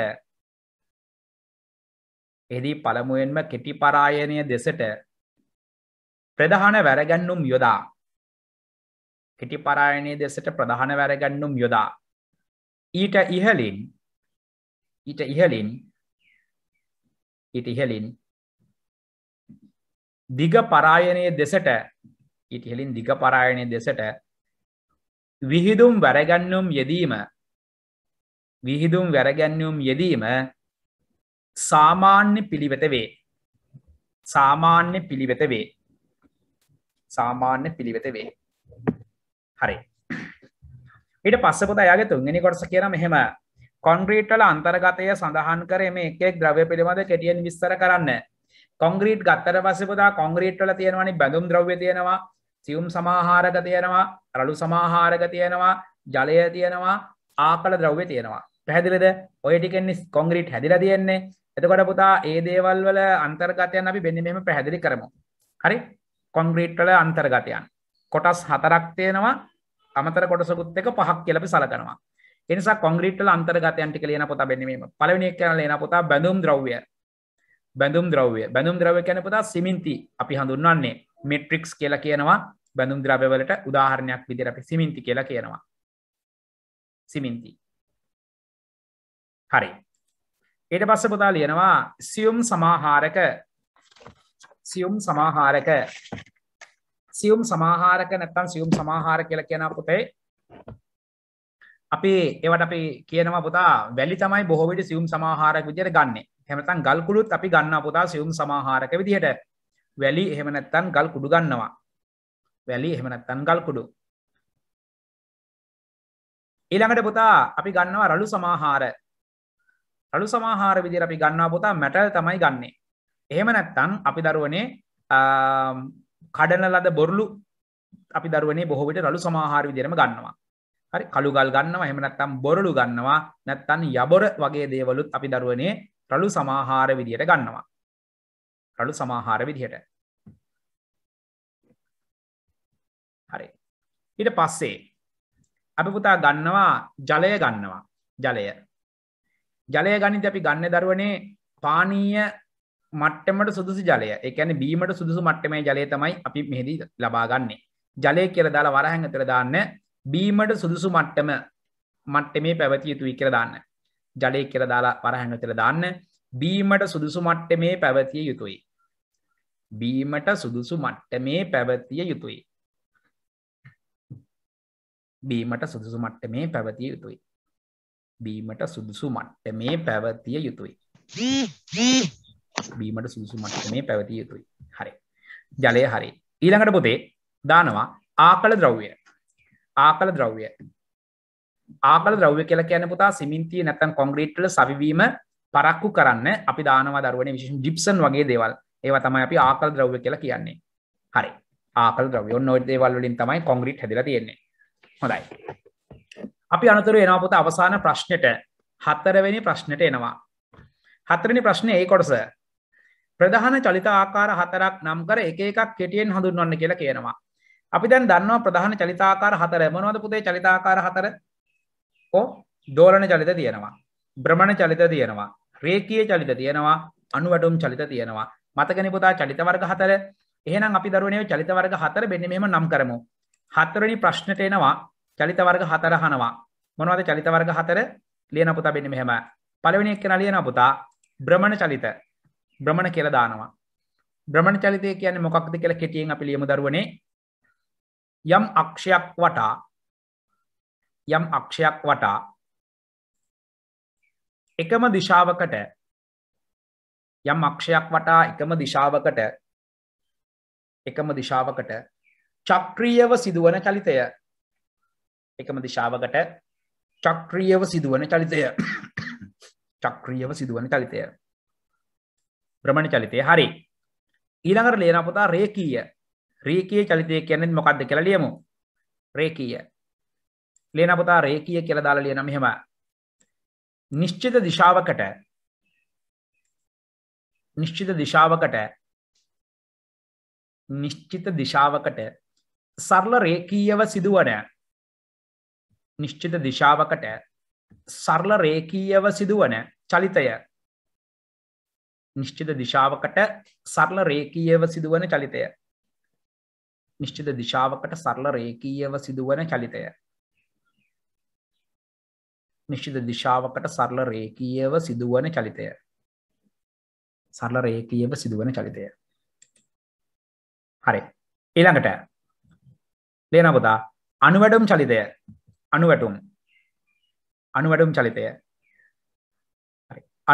එහිදී පළමුුවෙන්ම කෙටි පරායනය දෙසට ප්‍රධාන වැරගැන්නුම් යොදා කෙටි පරායනය දෙසට ප්‍රධාන වැරගැන්නුම් යොදා ඊට ඉහලින් ඊට ඉහලින් ඉට ඉහලින් දිග පරායනය දෙසට ඉටහෙලින් දිග පරායනය දෙසට විහිදුම් වැරගැන්නුම් යෙදීම විහිදුම් වැරගැන්නුම් යෙදීම සාමාන්‍ය පිළිවෙත වේ සාමාන්‍ය පිළිවෙත වේ සාමාන්‍ය පිළිවෙත වේ හරි ඉට පස්සපොත අයග තුන්ගනි කොටස කියරම හෙම කොන්ග්‍රීට්ටල අන්තර්ගතය සඳහන් කරේ මේ එකෙක් ද්‍රව්‍ය පිළිබඳ කෙටියෙන් විස්තර කරන්න කොංග්‍රීට් ගත්තර පසපුදා කොංග්‍රීට්ටල තියෙනවනි බැඳුම් ද්‍රව්‍ය තියෙනවා සියුම් සමාහාරක තියෙනවා රළු සමාහාරක තියෙනවා ජලය තියෙනවා ආකළ ද්‍රව්‍ය තියෙනවා පැහැදිලිද ඔයටිකෙන් කොංග්‍රීට් හැදිර තියෙන්නේ එතකොට පුතා ඒ දේවල් වල අන්තර්ගතයන් අපි බෙන්න මෙම පැහැදිලි කරමු හරි කොංග්‍රීට්ටල අන්තර්ගතයන් කොටස් හතරක් තියෙනවා අමතර කොටසකුත් එක පහක් කියලපි සලකනවා එනිසා කොංග්‍රීට්ල අන්තර්ගතයන් ටික ලියන පොත බැනීම පලවෙනි එක කියන ලියන පොතා බැඳුම් ද්‍රව්‍ය බැඳුම් ද්‍රව්‍ය බැඳුම් ද්‍රව්‍ය කියන පොතා සිමින්ති අපි හඳුන්වන්නේ මෙට්‍රික්ස් කියලා කියනවා බැඳුම් ද්‍රව්‍යවලට උදාහරණයක් විදිහට අපි සිමින්ති කියලා කියනවා සිමින්ති හරි ඊට පස්ස පුතා ලියනවා සියුම් සමාහාරක සියුම් සමාහාරක සියුම් සමාහාරක නැත්තම් සියුම් සමාහාර කියල කියන පුතේ අපි ඒවට අපි කියනවා පුතා වැලි තමයි බොහෝවිට සියුම් සමහාරක විදියට ගන්න හෙමතන් ගල් කුළුත් අපි ගන්න පුතා සියුම් සමහාරක විදිහට වැලි එහෙමනැත්තන් ගල් කුඩු ගන්නවා වැලි එහෙමනැත්තන් ගල් කුඩු ඊළඟට පුතා අපි ගන්නවා රළු සමහාර රළු සමහාර විදිර අපි ගන්නවා පුතා මැටල් තමයි ගන්නේ එහෙම නැත්තන් අපි දරුවනේ කඩන ලද බොරලු අපි දරුවනේ බොහෝ විට රළු සමහාර විදිරම ගන්නවා හරි කළුගල් ගන්නවා එහෙම නැත්නම් බොරළු ගන්නවා නැත්නම් යබොර වගේ දේවලුත් අපි දරුවනේ රළු සමාහාර විදියට ගන්නවා. රළු සමාහාර විදියට. හරි. ඊට පස්සේ අපි පුතා ගන්නවා ජලය ගන්නවා. ජලය. ජලය ගනිද්දී අපි ගන්න දරුවනේ පානීය මට්ටමට සුදුසු ජලය. ඒ කියන්නේ බීමට සුදුසු මට්ටමේ ජලය තමයි අපි මෙහිදී ලබා ගන්නෙ. ජලය කියලා දාලා වරහන් ඇතුළට දාන්න බීමට සුදුසු මට්ටම මට්ට මේ පැවති යුතුයි කර දාන්න ජලය කර දාලා පරහැඟතර දාන්න බීමට සුදුසු මට්ට මේ පැවතිය යුතුයි බීමට සුදුසු මට්ට මේ පැවතිය යුතුයි බීමට සුදුසු මට්ට මේ පැවතිය යුතුයි බීමට සුදුසු මට්ට මේ පැවතිය යුතුයි බීමට සුදුසු මට්ට මේ පැවතිය යුතුයි හරි ජලය හරි ඊළඟට පොතේ දානවා ආකළ ද්‍රව්‍ය ආකළ ද්‍රව්‍ය ආකළ ද්‍රව්‍ය කියල කියන පුතා සිමින්තිය නැතන් කොංග්‍රීට්ල සවිවීම පරක්කු කරන්න අපි දානවා දරුවන විශෂ ජිප්සන් වගේ දේවල් ඒව තමයි අපි ආකල් ද්‍රව්‍ය කියලා කියන්නේ හරි ආකල් ද්‍රව්‍ය නොදේවල් වලින් තමයි කොංග්‍රීට් හැදිලා තියෙන්නේ හොඳයි අපි අනතුරු එනවා පුතා අවසාන ප්‍රශ්නෙට හතරවෙනි ප්‍රශ්නෙට එනවා හතරනි ප්‍රශ්නය ඒ කොටස ප්‍රධාන චලිත ආකාර හතරක් නම් කර එක එකක් කෙටියෙන් හඳුන්වන්න කියලා කියනවා අපි දැන් දන්නවා ප්‍රධාන චලිතාකාර හතර මොනවද පුතේ චලිතාකාර හතර කෝ දෝලන චලිත තියෙනවා බ්‍රමණ චලිත තියෙනවා රේකීය චලිත තියෙනවා අනුවැටුම් චලිත තියෙනවා මතකනි පුතා චලිත වර්ග හතර එහෙනම් අපි දරුවනේ චලිත වර්ග හතර මෙන්න මෙහෙම නම් කරමු හතරවෙනි ප්‍රශ්නෙට එනවා චලිත වර්ග හතර අහනවා මොනවද චලිත වර්ග හතර ලියන පුතා මෙන්න මෙහෙම පළවෙනි එක්කෙනා ලියන පුතා බ්‍රමණ චලිත බ්‍රමණ කියලා දානවා බ්‍රමණ චලිතය කියන්නේ මොකක්ද කියලා කෙටියෙන් අපි ලියමු දරුවනේ යම් අක්ෂයක් වටා යම් අක්ෂයක් වටා එකම දිශාවකට යම් අක්ෂයක් වටා එකම දිශාවකට එකම දිශාවකට චක්‍රීයව සිදුවන චලිතය එකම දිශාවකට චක්‍රීයව සිදුවන චලිතය චක්‍රීයව සිදුවන චලිතය ප්‍රමණ චලිතය හරි ඊළඟට ලේනපුතා රේකීය රේකීය චලිතය කියන්නේ මොකක්ද කියලා ලියමු. රේකීය. ලේන පුතා රේකීය කියලා දාලා ලියන මෙහෙම. නිශ්චිත දිශාවකට නිශ්චිත දිශාවකට නිශ්චිත දිශාවකට සරල රේකීයව සිදුවන නිශ්චිත දිශාවකට සරල රේකීයව සිදුවන චලිතය නිශ්චිත දිශාවකට සරල රේකීයව සිදුවන චලිතය නිශ්චිත දිශාවකට සරල රේකීයව සිදුවන චලිතය. නිශ්චිත දිශාවකට සරල රේකීයව සිදුවන චලිතය. සරල රේකීයව සිදුවන චලිතය. හරි. ඊළඟට දේන පුතා අනුවැඩුම් චලිතය අනුවැටුම් අනුවැඩුම් චලිතය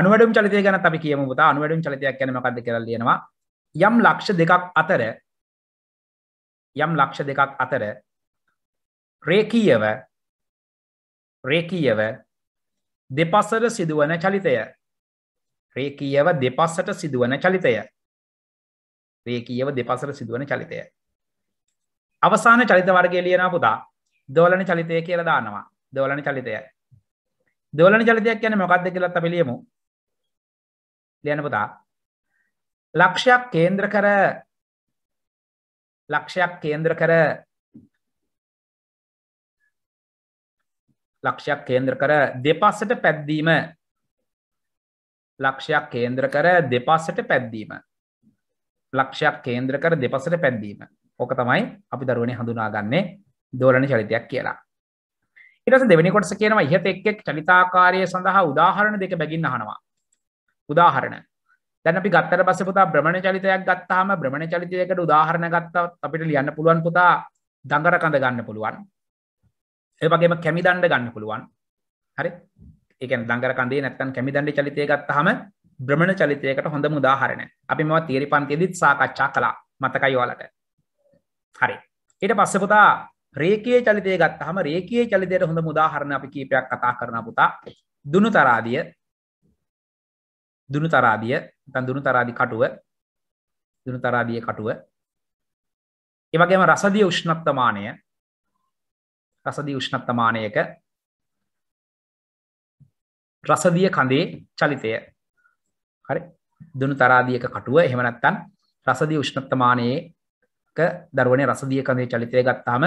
අනුවැඩුම් චලිතය ගැන අපි කියමු පුතා අනුවැඩුම් චලිතයක් ගැන මොකක්ද කියලා ලියනවා යම් ලක්ෂ දෙකක් අතර යම් ලක්ෂ දෙකක් අතර රේකීයව රේකීයව දෙපසට සිදුවන චලිතය රේකීයව දෙපස්සට සිදුවන චලිතය රේකීයව දෙපසට සිදුවන චලිතය අවසාන චලිත වර්ගය ලියනා පුතා දෝලන චලිතය කියලා දානවා දෝලන චලිතය දෝලන චලිතයක් කියන්නේ මොකක්ද කියලත් අපි ලියමු ලියන්න පුතා ලක්ෂයක් කේන්ද්‍ර කර ලක්ෂයක් කේන්ද්‍ර කර ලක්ෂයක් කේන්ද්‍ර කර දෙපස්සට පැද්දීම ලක්ෂයක් කේන්ද්‍ර කර දෙපස්සට පැද්දීම ලක්ෂයක් කේන්ද්‍ර කර දෙපසට පැද්දීම ඕක තමයි අපි දරුවනේ හඳුනාගන්නේ දෝලන චරිතයක් කියලා ඉටස දෙවැනි කොටස කියනවා ඉහත එක් එක් චලිතාකාරය සඳහා උදාහරණ දෙක බැගින් අහනවා උදාහරණ දැන් අපි ගත්තර පස්ස පුතා බ්‍රමණ චලිතයක් ගත්තාම බ්‍රමණ චලිතයකට උදාහරණ ගත්තත් අපිට ලියන්න පුළුවන් පුතා දඟර කඳ ගන්න පුළුවන් ඒ වගේම කැමි දණ්ඩ ගන්න පුළුවන් හරි ඒ කියන්නේ දඟර කඳේ නැත්තම් කැමි දණ්ඩ චලිතය ගත්තාම බ්‍රමණ චලිතයකට හොඳම උදාහරණයක් අපි මේවා තියරි පන්තියේදීත් සාකච්ඡා කළා මතකයි ඔයාලට හරි ඊට පස්සේ පුතා රේකයේ චලිතය ගත්තහම රේකයේ චලිතයට හොඳ උදාහරණ අපි කීපයක් කතා කරන පුතා දුනු තරාදිය දුනු තරාදිය නැත්නම් දුනු තරාදි කටුව දුනු තරාදිය කටුව ඒ වගේම රසදිය උෂ්ණත්වමානය රසදිය උෂ්ණත්වමානයක රසදිය කඳේ චලිතය හරි දුනු තරාදියක කටුව එහෙම නැත්නම් රසදිය උෂ්ණත්වමානයේක දරුවනේ රසදිය කඳේ චලිතය ගත්තාම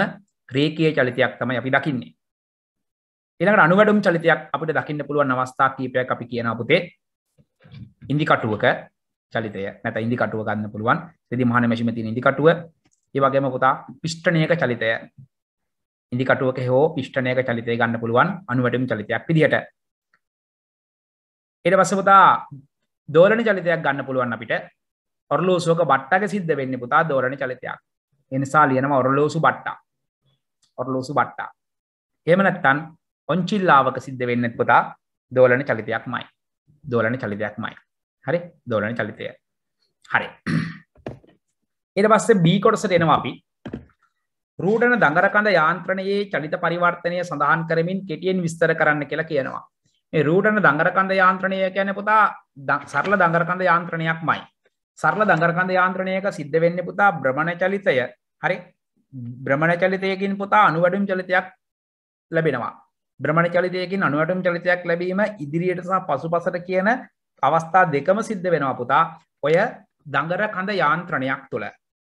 රේඛීය චලිතයක් තමයි අපි දකින්නේ ඊළඟට අණුවැඩුම් චලිතයක් අපිට දකින්න පුළුවන් අවස්ථා කීපයක් අපි කියනවා පුතේ ඉදිකටුවක චලිතය නැත ඉදිකටුව ගන්න පුළුවන් සිදි මහන මැසිම තින ඉදිකටුව ඒවගේම කොතා පිෂ්ටනයක චලිතය ඉදිකටුවක හෝ පිෂ්ටනයක චලිතය ගන්න පුළුවන් අනුවටම චලිතයක් පිදිට එට පස්සපුතා දෝරණ චලිතයක් ගන්න පුළුවන් අපිට ඔරලෝසෝක බට්ටක සිද්ධ වෙන්න පුතා දෝරණ චලිතයක් එනිසා ලියනම ඔරලෝසු බට්ටා ඔරලෝසු බට්ටා එමනත්තන් ඔංචිල්ලාවක සිද්ධ වෙන්න පුතා දෝලන චලිතයක් මයි දෝලන චලිතයක් මයි හරි දෝලන චලිතය හරි එට පස්සේ බී කොටසට එනවා අපි රූඩන දඟරකඳ යාන්ත්‍රණයේ චලිත පරිවර්තනය සඳහන් කරමින් කෙටියෙන් විස්තර කරන්න කියලා කියනවා. මේ රූඩන දඟරකඳ යාන්ත්‍රණය කියන පුතා සරල දඟරකඳ යාන්ත්‍රණයක් මයි. සරල දඟරකඳ යාන්ත්‍රණයක සිද්ධ වෙන්න පුතා බ්‍රමණ චලිතය හරි බ්‍රමණ චලිතයකින් පුතා අනුවඩුම් චලිතයක් ලැබෙනවා. බ්‍රමණ චලිතයකින් අනුවටම් චලිතයක් ලැබීම ඉදිරියට සහ පසුපසට කියන අවස්ථා දෙකම සිද්ධ වෙනවා පුතා ඔය දඟර කඳ යාන්ත්‍රණයක් තුළ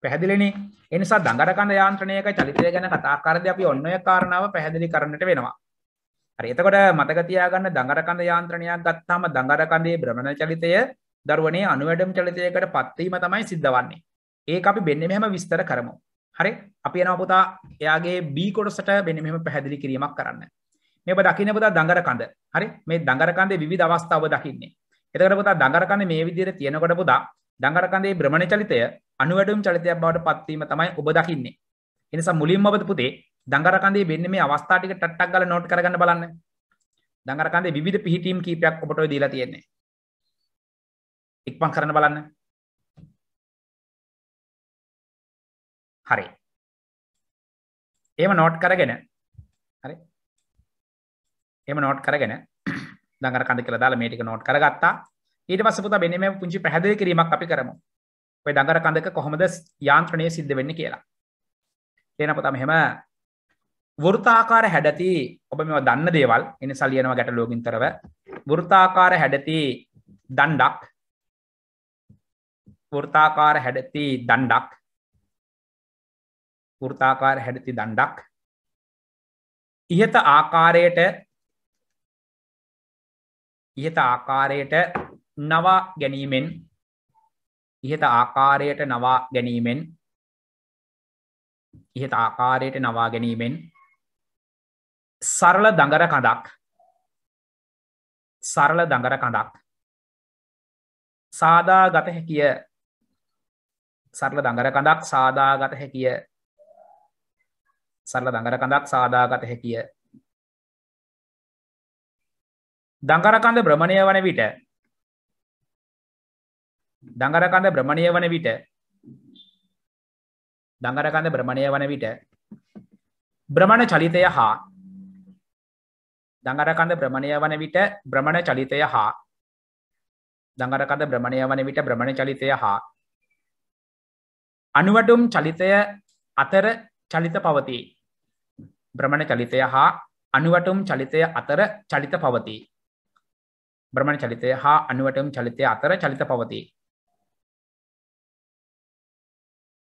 පැහැදිලිනි එනිසා දඟර කඳ යාන්ත්‍රණයක චලිතය ගැන කතාකාරද අපි ඔන්න ඔය කාරණාව පැහැදිලි කරන්නට වෙනවා හරි එතකොට මතක තියාගන්න දඟර කඳ යාන්ත්‍රණයක් ගත්තාම දඟර කඳේ භ්‍රමණ චලිතය දරුවනේ අනුවැඩම් චලිතයකට පත්වීම තමයි සිද්ධ වන්නේ ඒක අපි බෙන්න මෙහෙම විස්තර කරමු හරි අපි යනවා පුතා එයාගේ B කොටසට බෙන්න මෙහෙම පැහැදිලි කිරීමක් කරන්න මේක දකින්න පුතා දඟර කඳ. හරි? මේ දඟර කඳේ විවිධ අවස්ථා ඔබ දකින්නේ. එතකොට පුතා දඟර කඳේ මේ විදිහට තියෙනකොට පුතා දඟර කඳේ භ්‍රමණ චලිතය අණුවැඩුම් චලිතයක් බවට පත් වීම තමයි ඔබ දකින්නේ. ඒ නිසා මුලින්ම ඔබ පුතේ දඟර කඳේ වෙන්නේ මේ අවස්ථා ටික ටට්ටක් ගාලා නෝට් කරගන්න බලන්න. දඟර කඳේ විවිධ පිහිටීම් කීපයක් ඔබට ඔය දීලා තියෙන්නේ. ඉක්මන් කරන්න බලන්න. හරි. එහෙම නෝට් කරගෙන හරි එම නෝට් කරගෙන දඟර කඳ කියලා දාලා මේ ටික නෝට් කරගත්තා ඊට පස්සේ පුතා මෙන්න මේ පුංචි පැහැදිලි කිරීමක් අපි කරමු ඔය දඟර කඳක කොහොමද යාන්ත්‍රණය සිද්ධ වෙන්නේ කියලා එන පුතා මෙහෙම වෘතාකාර හැඩති ඔබ මේවා දන්න දේවල් එනිසා ලියනවා ගැටලුවකින්තරව වෘතාකාර හැඩති දණ්ඩක් වෘතාකාර හැඩති දණ්ඩක් වෘතාකාර හැඩති දණ්ඩක් ඉහත ආකාරයට ඉහත ආකාරයට නවා ගැනීමෙන් ඉහත ආකාරයට නවා ගැනීමෙන් ඉහත ආකාරයට නවා ගැනීමෙන් සරල දඟර කඳක් සරල දඟර කඳක් සාදාගත හැකිය සරල දඟර කඳක් සාදාගත හැකිය සරල දඟර කඳක් සාදාගත හැකිය දඟරකඳ භ්‍රමණය වන විට දඟරකඳ භ්‍රමණය වන විට දඟරකඳ භ්‍රමණය වන විට භ්‍රමණ චලිතය හා දඟරකඳ භ්‍රමණය වන විට භ්‍රමණ චලිතය හා දඟරකඳ භ්‍රමණය වන විට භ්‍රමණ චලිතය හා අනුවටුම් චලිතය අතර චලිත පවතිී භ්‍රමණ චලිතය හා අනුවටුම් චලිතය අතර චලිත පවතිී බ්‍රමණ චලිතය හා අනුවටම චලිතය අතර චලිත පවතී.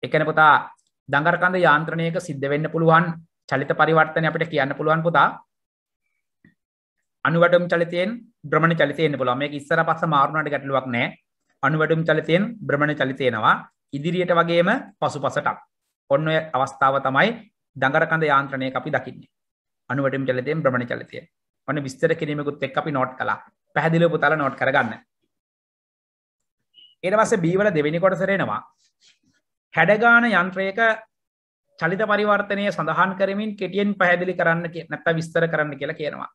එකන පුතා දඟරකඳ යාන්ත්‍රණයක සිද්ධ වෙන්න පුළුවන් චලිත පරිවර්තනය අපිට කියන්න පුළුවන් පුතා අනුවටම් චලිතයෙන් බ්‍රමණ චලිතයන්න පුළුවන් මේ ඉස්සර පස්ස මාරුණට ගැටලුවක් නෑ අනුවටම් චලිතයෙන් බ්‍රමණ චලිතයෙනවා ඉදිරියට වගේම පසු පසටක් ඔන්න අවස්ථාව තමයි දඟරකඳ යාන්ත්‍රණය අපි දකින්නේ අනුවටම් චලිතයෙන් බ්‍රමණ චලිතය ඔන්න විස්තර කිරීමකුත් එක් අපි නොට් කලා පැහදිලි පුතාල නොට් කරගන්න ඒවස බීවල දෙවෙනි කොටසරෙනවා හැඩගාන යන්ත්‍රයක චලිත පරිවර්තනය සඳහන් කරමින් කෙටියෙන් පැහැදිලි කරන්න නැත්ත විස්තර කරන්න කියලා කියනවා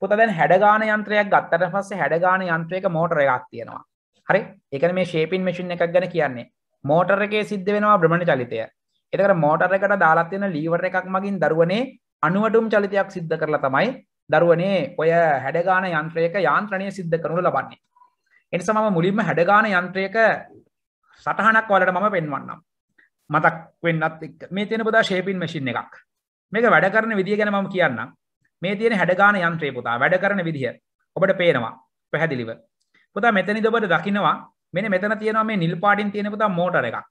පුත දැන් හැඩගාන යන්ත්‍රයක් ගත්තට පස්සේ හැඩගාන යන්ත්‍රයක මෝටර එකක් තියෙනවා හරි එකන මේ ශේපින් මෙසින් එකක් ගැන කියන්නේ මෝටර එකේ සිද්ධ වෙනවා බ්‍රමණ චලිතය එතකට මෝටර එකට දාලාත්යෙන ලීවර එකක් මගින් දරුවනේ අනුවටුම් චලිතයක් සිද්ධ කරලා තමයි දරුවනේ ඔය හැඩගාන යන්ත්‍රයක යාන්ත්‍රණය සිද්ධ කරනු ලබන්නේ. එනිසා මම මුලින්ම හැඩගාන යන්ත්‍රයක සටහනක් වලට මම පෙන්වන්නම්. මතක් වෙන්නත් මේ තියෙන පුතා ෂේපින් මැෂින් එකක්. මේක වැඩ කරන විදිය ගැන මම කියන්නම්. මේ තියෙන හැඩගාන යන්ත්‍රය පුතා වැඩ කරන විදිය ඔබට පේනවා පැහැදිලිව. පුතා මෙතනිද ඔබට දකිනවා මෙන්න මෙතන තියෙනවා මේ නිල් පාටින් තියෙන පුතා මෝටර එකක්.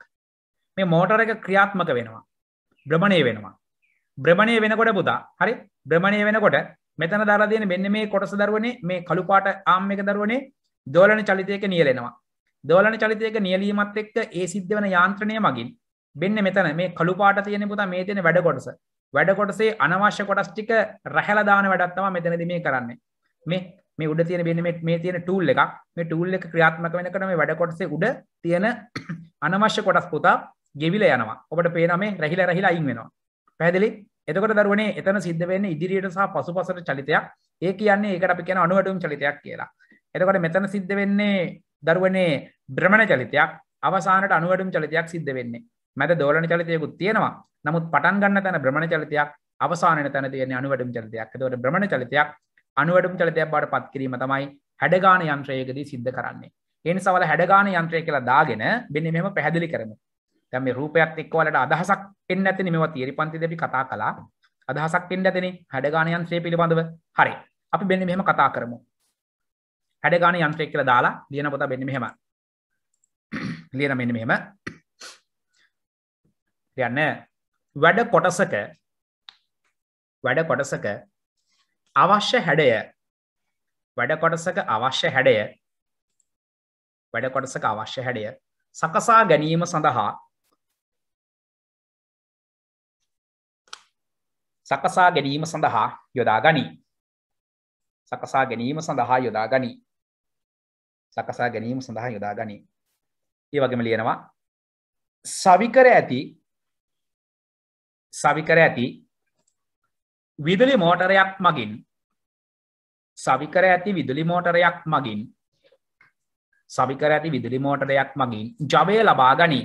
මේ මෝටර එක ක්‍රියාත්මක වෙනවා. භ්‍රමණය වෙනවා. භ්‍රමණය වෙනකොට පුතා හරි භ්‍රමණය වෙනකොට මෙතන දර තියෙන මෙන්න මේ කොටස දරුවනේ මේ කළුපාට ආම් එක දරුවනේ දෝලන චලිතයක නියලෙනවා දෝලන චලිතයක නියලීමත් එක්ක ඒ සිද්ධ වන යාන්ත්‍රණය මගින් බෙන්න මෙතන මේ කළුපාට තියෙන පුතා මේ තියෙන වැඩ කොටස වැඩ කොටසේ අනවශ්‍ය කොටස් ටික රැහැලා දාන වැඩක් තමයි මෙතනදී මේ කරන්නේ මේ මේ උඩ තියෙන මෙන්න මේ මේ තියෙන ටූල් එකක් මේ ටූල් එක ක්‍රියාත්මක වෙනකොට මේ වැඩ කොටසේ උඩ තියෙන අනවශ්‍ය කොටස් පුතා ගෙවිලා යනවා ඔබට පේනවා මේ රැහිලා රැහිලා අයින් වෙනවා පැහැදිලි එතකොට දරුවනේ එතන සිද්ධ වෙන්න ඉදිරියට සහ පසු පසට චලිතයක් ඒ කියන්නේ ඒකට අපි කියන අනුවටුම් චලිතයක් කියලා. එතකොට මෙතන සිද්ධ වෙන්නේ දරුවනේ බ්‍රමණ චලිතයක් අවසානට අනුවටුම් චලිතයක් සිද්ධ වෙන්නේ. මැද දෝලන චලිතයකුත් තියෙනවා. නමුත් පටන් ගන්න තැන බ්‍රමණ චලිතයක් අවසානයේ තැන තියෙන්නේ අනුවටුම් චලිතයක්. එතකොට බ්‍රමණ චලිතයක් අනුවටුම් චලිතයක් බවට පත් කිරීම තමයි හැඩගාන යන්ත්‍රයකදී සිද්ධ කරන්නේ. ඒ නිසා වල හැඩගාන යන්ත්‍රය කියලා දාගෙන මෙන්න මෙහෙම පැහැදිලි කරමු. දැන් මේ රූපයත් එක්ක ඔයාලට අදහසක් එන්න ඇතනේ මේවා තියරි පන්තිදී අපි කතා කළා. අදහසක් එන්න ඇතනේ හැඩගාන යන්ත්‍රය පිළිබඳව. හරි. අපි මෙන්න මෙහෙම කතා කරමු. හැඩගාන යන්ත්‍රය කියලා දාලා ලියන පොත මෙන්න මෙහෙම. ලියන මෙන්න මෙහෙම. ලියන්න වැඩ කොටසක වැඩ කොටසක අවශ්‍ය හැඩය වැඩ කොටසක අවශ්‍ය හැඩය වැඩ කොටසක අවශ්‍ය හැඩය සකසා ගැනීම සඳහා සකසා ගැනීම සඳහා යොදා ගනී. සකසා ගැනීම සඳහා යොදා ගනී. සකසා ගැනීම සඳහා යොදා ගනී. ඒ වගේම ලියනවා සවිකර ඇති සවිකර ඇති විදුලි මෝටරයක් මගින් සවිකර ඇති විදුලි මෝටරයක් මගින් සවිකර ඇති විදුලි මෝටරයක් මගින් ජවය ලබා ගනී.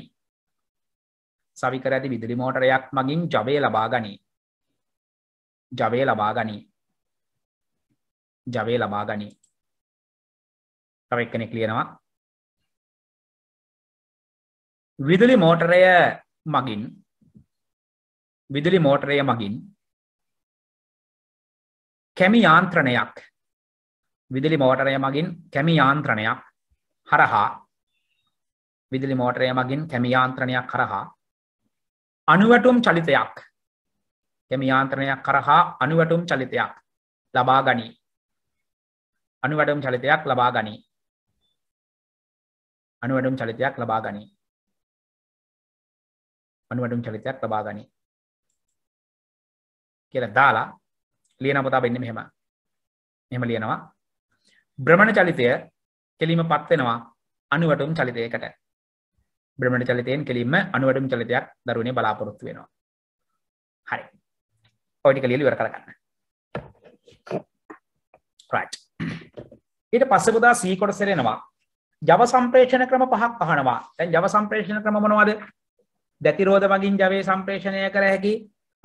සවිකර ඇති විදුලි මෝටරයක් මගින් ජවය ලබා ගනී. ජවය ලබා ගනී ජවය ලබා ගනී තව එක් කෙනෙක් ලියනවා විදුලි මෝටරය මගින් විදුලි මෝටරය මගින් කැමි යාන්ත්‍රණයක් විදුලි මෝටරය මගින් කැමි යාන්ත්‍රණයක් හරහා විදුලි මෝටරය මගින් කැමි යාන්ත්‍රණයක් හරහා අනුවටුම් චලිතයක් එම යාන්ත්‍රණයක් කරහා අනුවැටුම් චලිතයක් ලබා ගනී. අනුවැටුම් චලිතයක් ලබා ගනී. අනුවැටුම් චලිතයක් ලබා ගනී. අනුවැටුම් චලිතයක් ලබා ගනී. කියලා දාලා ලියන පොත වෙන්නේ මෙහෙම. මෙහෙම ලියනවා. භ්‍රමණ චලිතය කෙලින්ම පත් වෙනවා අනුවැටුම් චලිතයකට. භ්‍රමණ චලිතයෙන් කෙලින්ම අනුවැටුම් චලිතයක් දරුවනේ බලාපොරොත්තු වෙනවා. හරි. ඔයිට කලියල ඉවර කරගන්න ඊට පස්සපුදා සී කොටසරෙනවා ජව සම්ප්‍රේෂණ ක්‍රම පහක් අහනවා තැන් ජව සම්ප්‍රේෂණ ක්‍රම මොනවද දැතිරෝධ මගින් ජවේ සම්ප්‍රේෂණය කර හැකි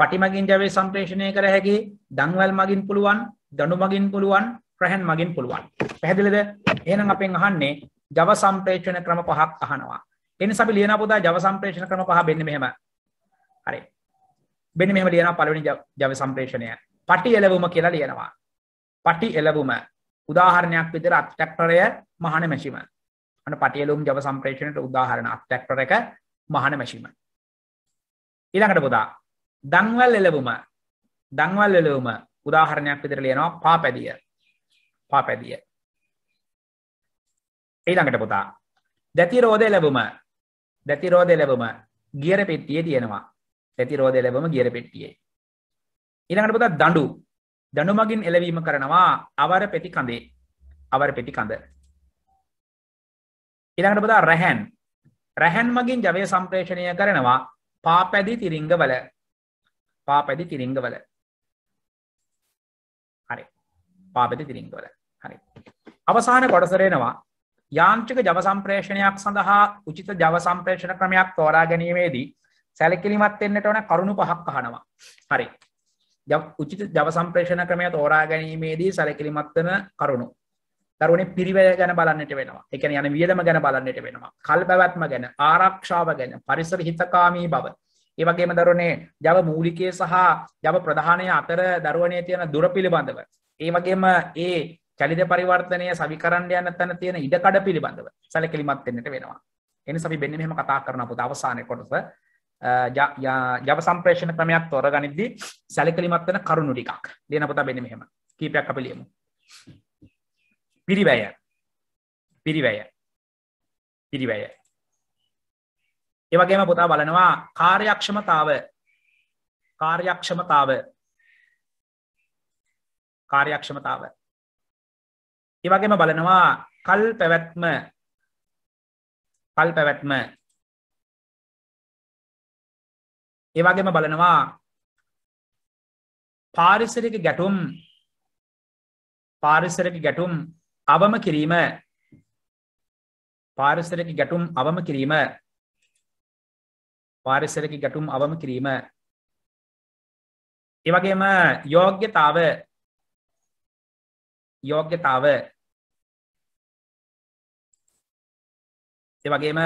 පටිමගින් ජවේ සම්ප්‍රේෂණය කර හැකි දංවල් මගින් පුළුවන් දනු මගින් පුළුවන් ප්‍රහැන් මගින් පුළුවන් පැහැදිලිද එහෙනම් අපෙන් අහන්නේ ජව සම්ප්‍රේෂණ ක්‍රම පහක් අහනවා එනි සබි ලියන පුතා ජව සම්ප්‍රේෂණ ක්‍රම පහ බෙන්න මෙහෙම හරි බෙන මෙහම ලියන පලවෙනි ජව සම්ප්‍රේෂණය පටි එලවුම කියලා ලියනවා පටි එලවුම උදාහරණයක් විදිර අත්තැක්ටරය මහන මැසිම අන පටියලුම් ජව සම්ප්‍රේෂණයට උදාහරණ අත්තැක්ටර එක මහන මැසිම ඉළඟට පුදා දංවල් එලවුම දංවල් එලවුම උදාහරණයක් විදිර ලියනවා පාපැදිය පාපැදිය ඊළඟට පුතා දැතිරෝධය ලැබුම දැතිරෝධය ලැබුම ගියර පෙට්ටිය තියෙනවා ප්‍රතිරෝධය ලැබම ගියර පෙට්ටියේ. ඊළඟට පුතා දඬු. දඬු මගින් එළවීම කරනවා අවර පෙති කඳේ. අවර පෙති කඳ. ඊළඟට පුතා රැහන්. රැහන් මගින් ජවය සම්ප්‍රේෂණය කරනවා පාපැදි තිරිංගවල. පාපැදි තිරිංගවල. හරි. පාපැදි තිරිංගවල. හරි. අවසාන කොටසරෙනවා යාන්ත්‍රික ජව සම්ප්‍රේෂණයක් සඳහා උචිත ජව සම්ප්‍රේෂණ ක්‍රමයක් තෝරා ගැනීමේදී සැලකිලිමත් වෙන්නට ඕන කරුණු පහක් අහනවා. හරි. උචිත ජව සම්ප්‍රේෂණ ක්‍රමය තෝරා ගැනීමේදී සැලකිලිමත් වෙන කරුණු. දරුවනේ පිරිවැය ගැන බලන්නට වෙනවා. ඒ කියන්නේ යන වියදම ගැන බලන්නට වෙනවා. කල් පැවැත්ම ගැන, ආරක්ෂාව ගැන, පරිසර හිතකාමී බව. ඒ වගේම දරුවනේ ජව මූලිකයේ සහ ජව ප්‍රධානය අතර දරුවනේ තියෙන දුර පිළිබඳව. ඒ වගේම ඒ චලිත පරිවර්තනය සවිකරන්න යන තැන තියෙන ඉඩකඩ පිළිබඳව සැලකිලිමත් වෙන්නට වෙනවා. එනිසා අපි මෙන්න මෙහෙම කතා කරන පොත අවසානයේ කොටස ජව සම්ප්‍රේෂණ ක්‍රමයක් තොර ගනිද්දී සැලකලිමත් වන කරුණු ටිකක් ලියනපතා බෙන මෙහෙම කීපයක් අපි ලියමු පිරිවැය පිරිවැය පිරිවැය ඒවගේම පුතා බලනවා කාර්යක්ෂමතාව කාර්යක්ෂමතාව කාර්යක්ෂමතාව ඒවගේම බලනවා කල් පැවැත්ම කල් පැවැත්ම ඒවගේම බලනවා පාරිසරික ගැටුම් පාරිසරක ගැටුම් අවම කිරීම පාරිසරක ගැටුම් අවම කිරීම පාරිසරක ගැටුම් අවම කිරීම ඒවගේම යෝග්‍යතාව යෝග්‍යතාව ඒවගේම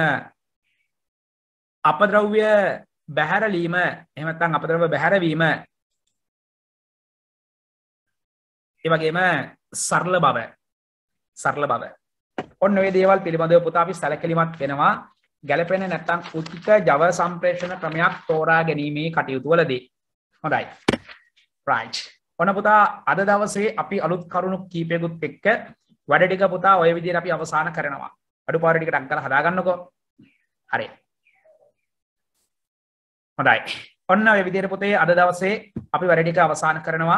අපද්‍රව්‍ය බැහැරලීම එමත්තන් අපතරව බැහැරවීම ඒවගේම සරල බව සරල බව ඔන්න ඔය දේවල් පිළිබඳව පුතා අපි සැලකිලිමත් වෙනවා ගැලපෙන නැත්තම් උචිත ජව සම්ප්‍රේෂණ ක්‍රමයක් තෝරා ගැනීමේ කටයුතු වලදී හොඳයි රයිට් ඔන්න පුතා අද දවසේ අපි අලුත් කරුණු කීපයකුත් එක්ක වැඩ ටික පුතා ඔය විදිහට අපි අවසන් කරනවා අඩුපාඩු ටික ටක් කරලා හදාගන්නකෝ හරි හොඳයි ඔන්න ඔය විදියට පුතේ අද දවසේ අපි වැඩටික අවසාන කරනවා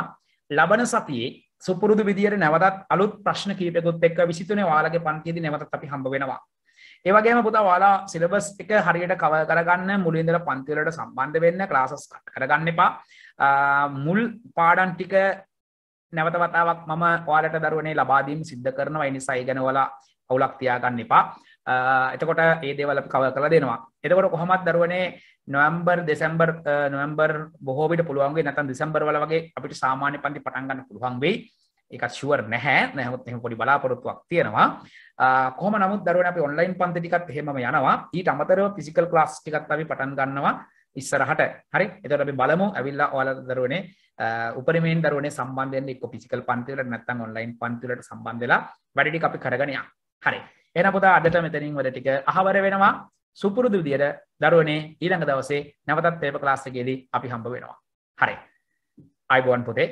ලබන සතියේ සුපුරුදු විදියට නැවතත් අලුත් ප්‍රශ්න කීපයකුත් එක්ක විසිතුනේ වාලගේ පන්තියේදී නැවතත් අපි හම්බ වෙනවා ඒ වගේම පුතා ඔයාලා සිලබස් එක හරියට කවර් කරගන්න මුලින් ඉඳලා පන්ති වලට සම්බන්ධ වෙන්න ක්ලාසස් කට් කරගන්න එපා මුල් පාඩම් ටික නැවත වතාවක් මම ඔයාලට දරුවනේ ලබා දීම සිද්ධ කරනවා ඒ නිසා ඒ ගැන ඔයාලා අවුලක් තියාගන්න එපා එතකොට ඒ දේවල කව කළ දෙනවා එතකොට කොහොමත් දරුවනේ නොවම්බර් දෙසම්බර් නොවම්බර් බොහෝවිට පුළුවන්ගේ නැතන් දෙසම්බර් වල වගේ අපිට සාමාන්‍ය පන්ති පටන්ගන්න පුළුවන් වෙයි එකත් ශුවර් නැහැ නැහොත් එහම පොඩි බලාපොරොත්තුවක් තියෙනවා කොහම නමුත් දරුවන අපි ඔන්ලයින් පන්ති ටිකත් එහෙම යනවා ඊට අමතරව ෆිසිකල් ක්ලාස් ටිකත් අපි පටන් ගන්නවා ඉස්සරහට හරි එතකොට අපි බලමු ඇවිල්ලා ඔයාලා දරුවනේ උපරිමයෙන් දරුවනේ සම්බන්ධ වෙන්නේ එක්ක ෆිසිකල් පන්ති වලට නැත්නම් ඔන්ලයින් පන්ති වලට සම්බන්ධ වෙලා වැඩ ටික අපි කරගෙන යන්න හරි එන පුතා අදට මෙතනින් වල ටික අහවර වෙනවා සුපුරුදු විදියට දරුවනේ ඊළඟ දවසේ නැවතත් පේප ක්ලාස් එකේදී අපි හම්බ වෙනවා. හරි. අයිබෝන් පුතේ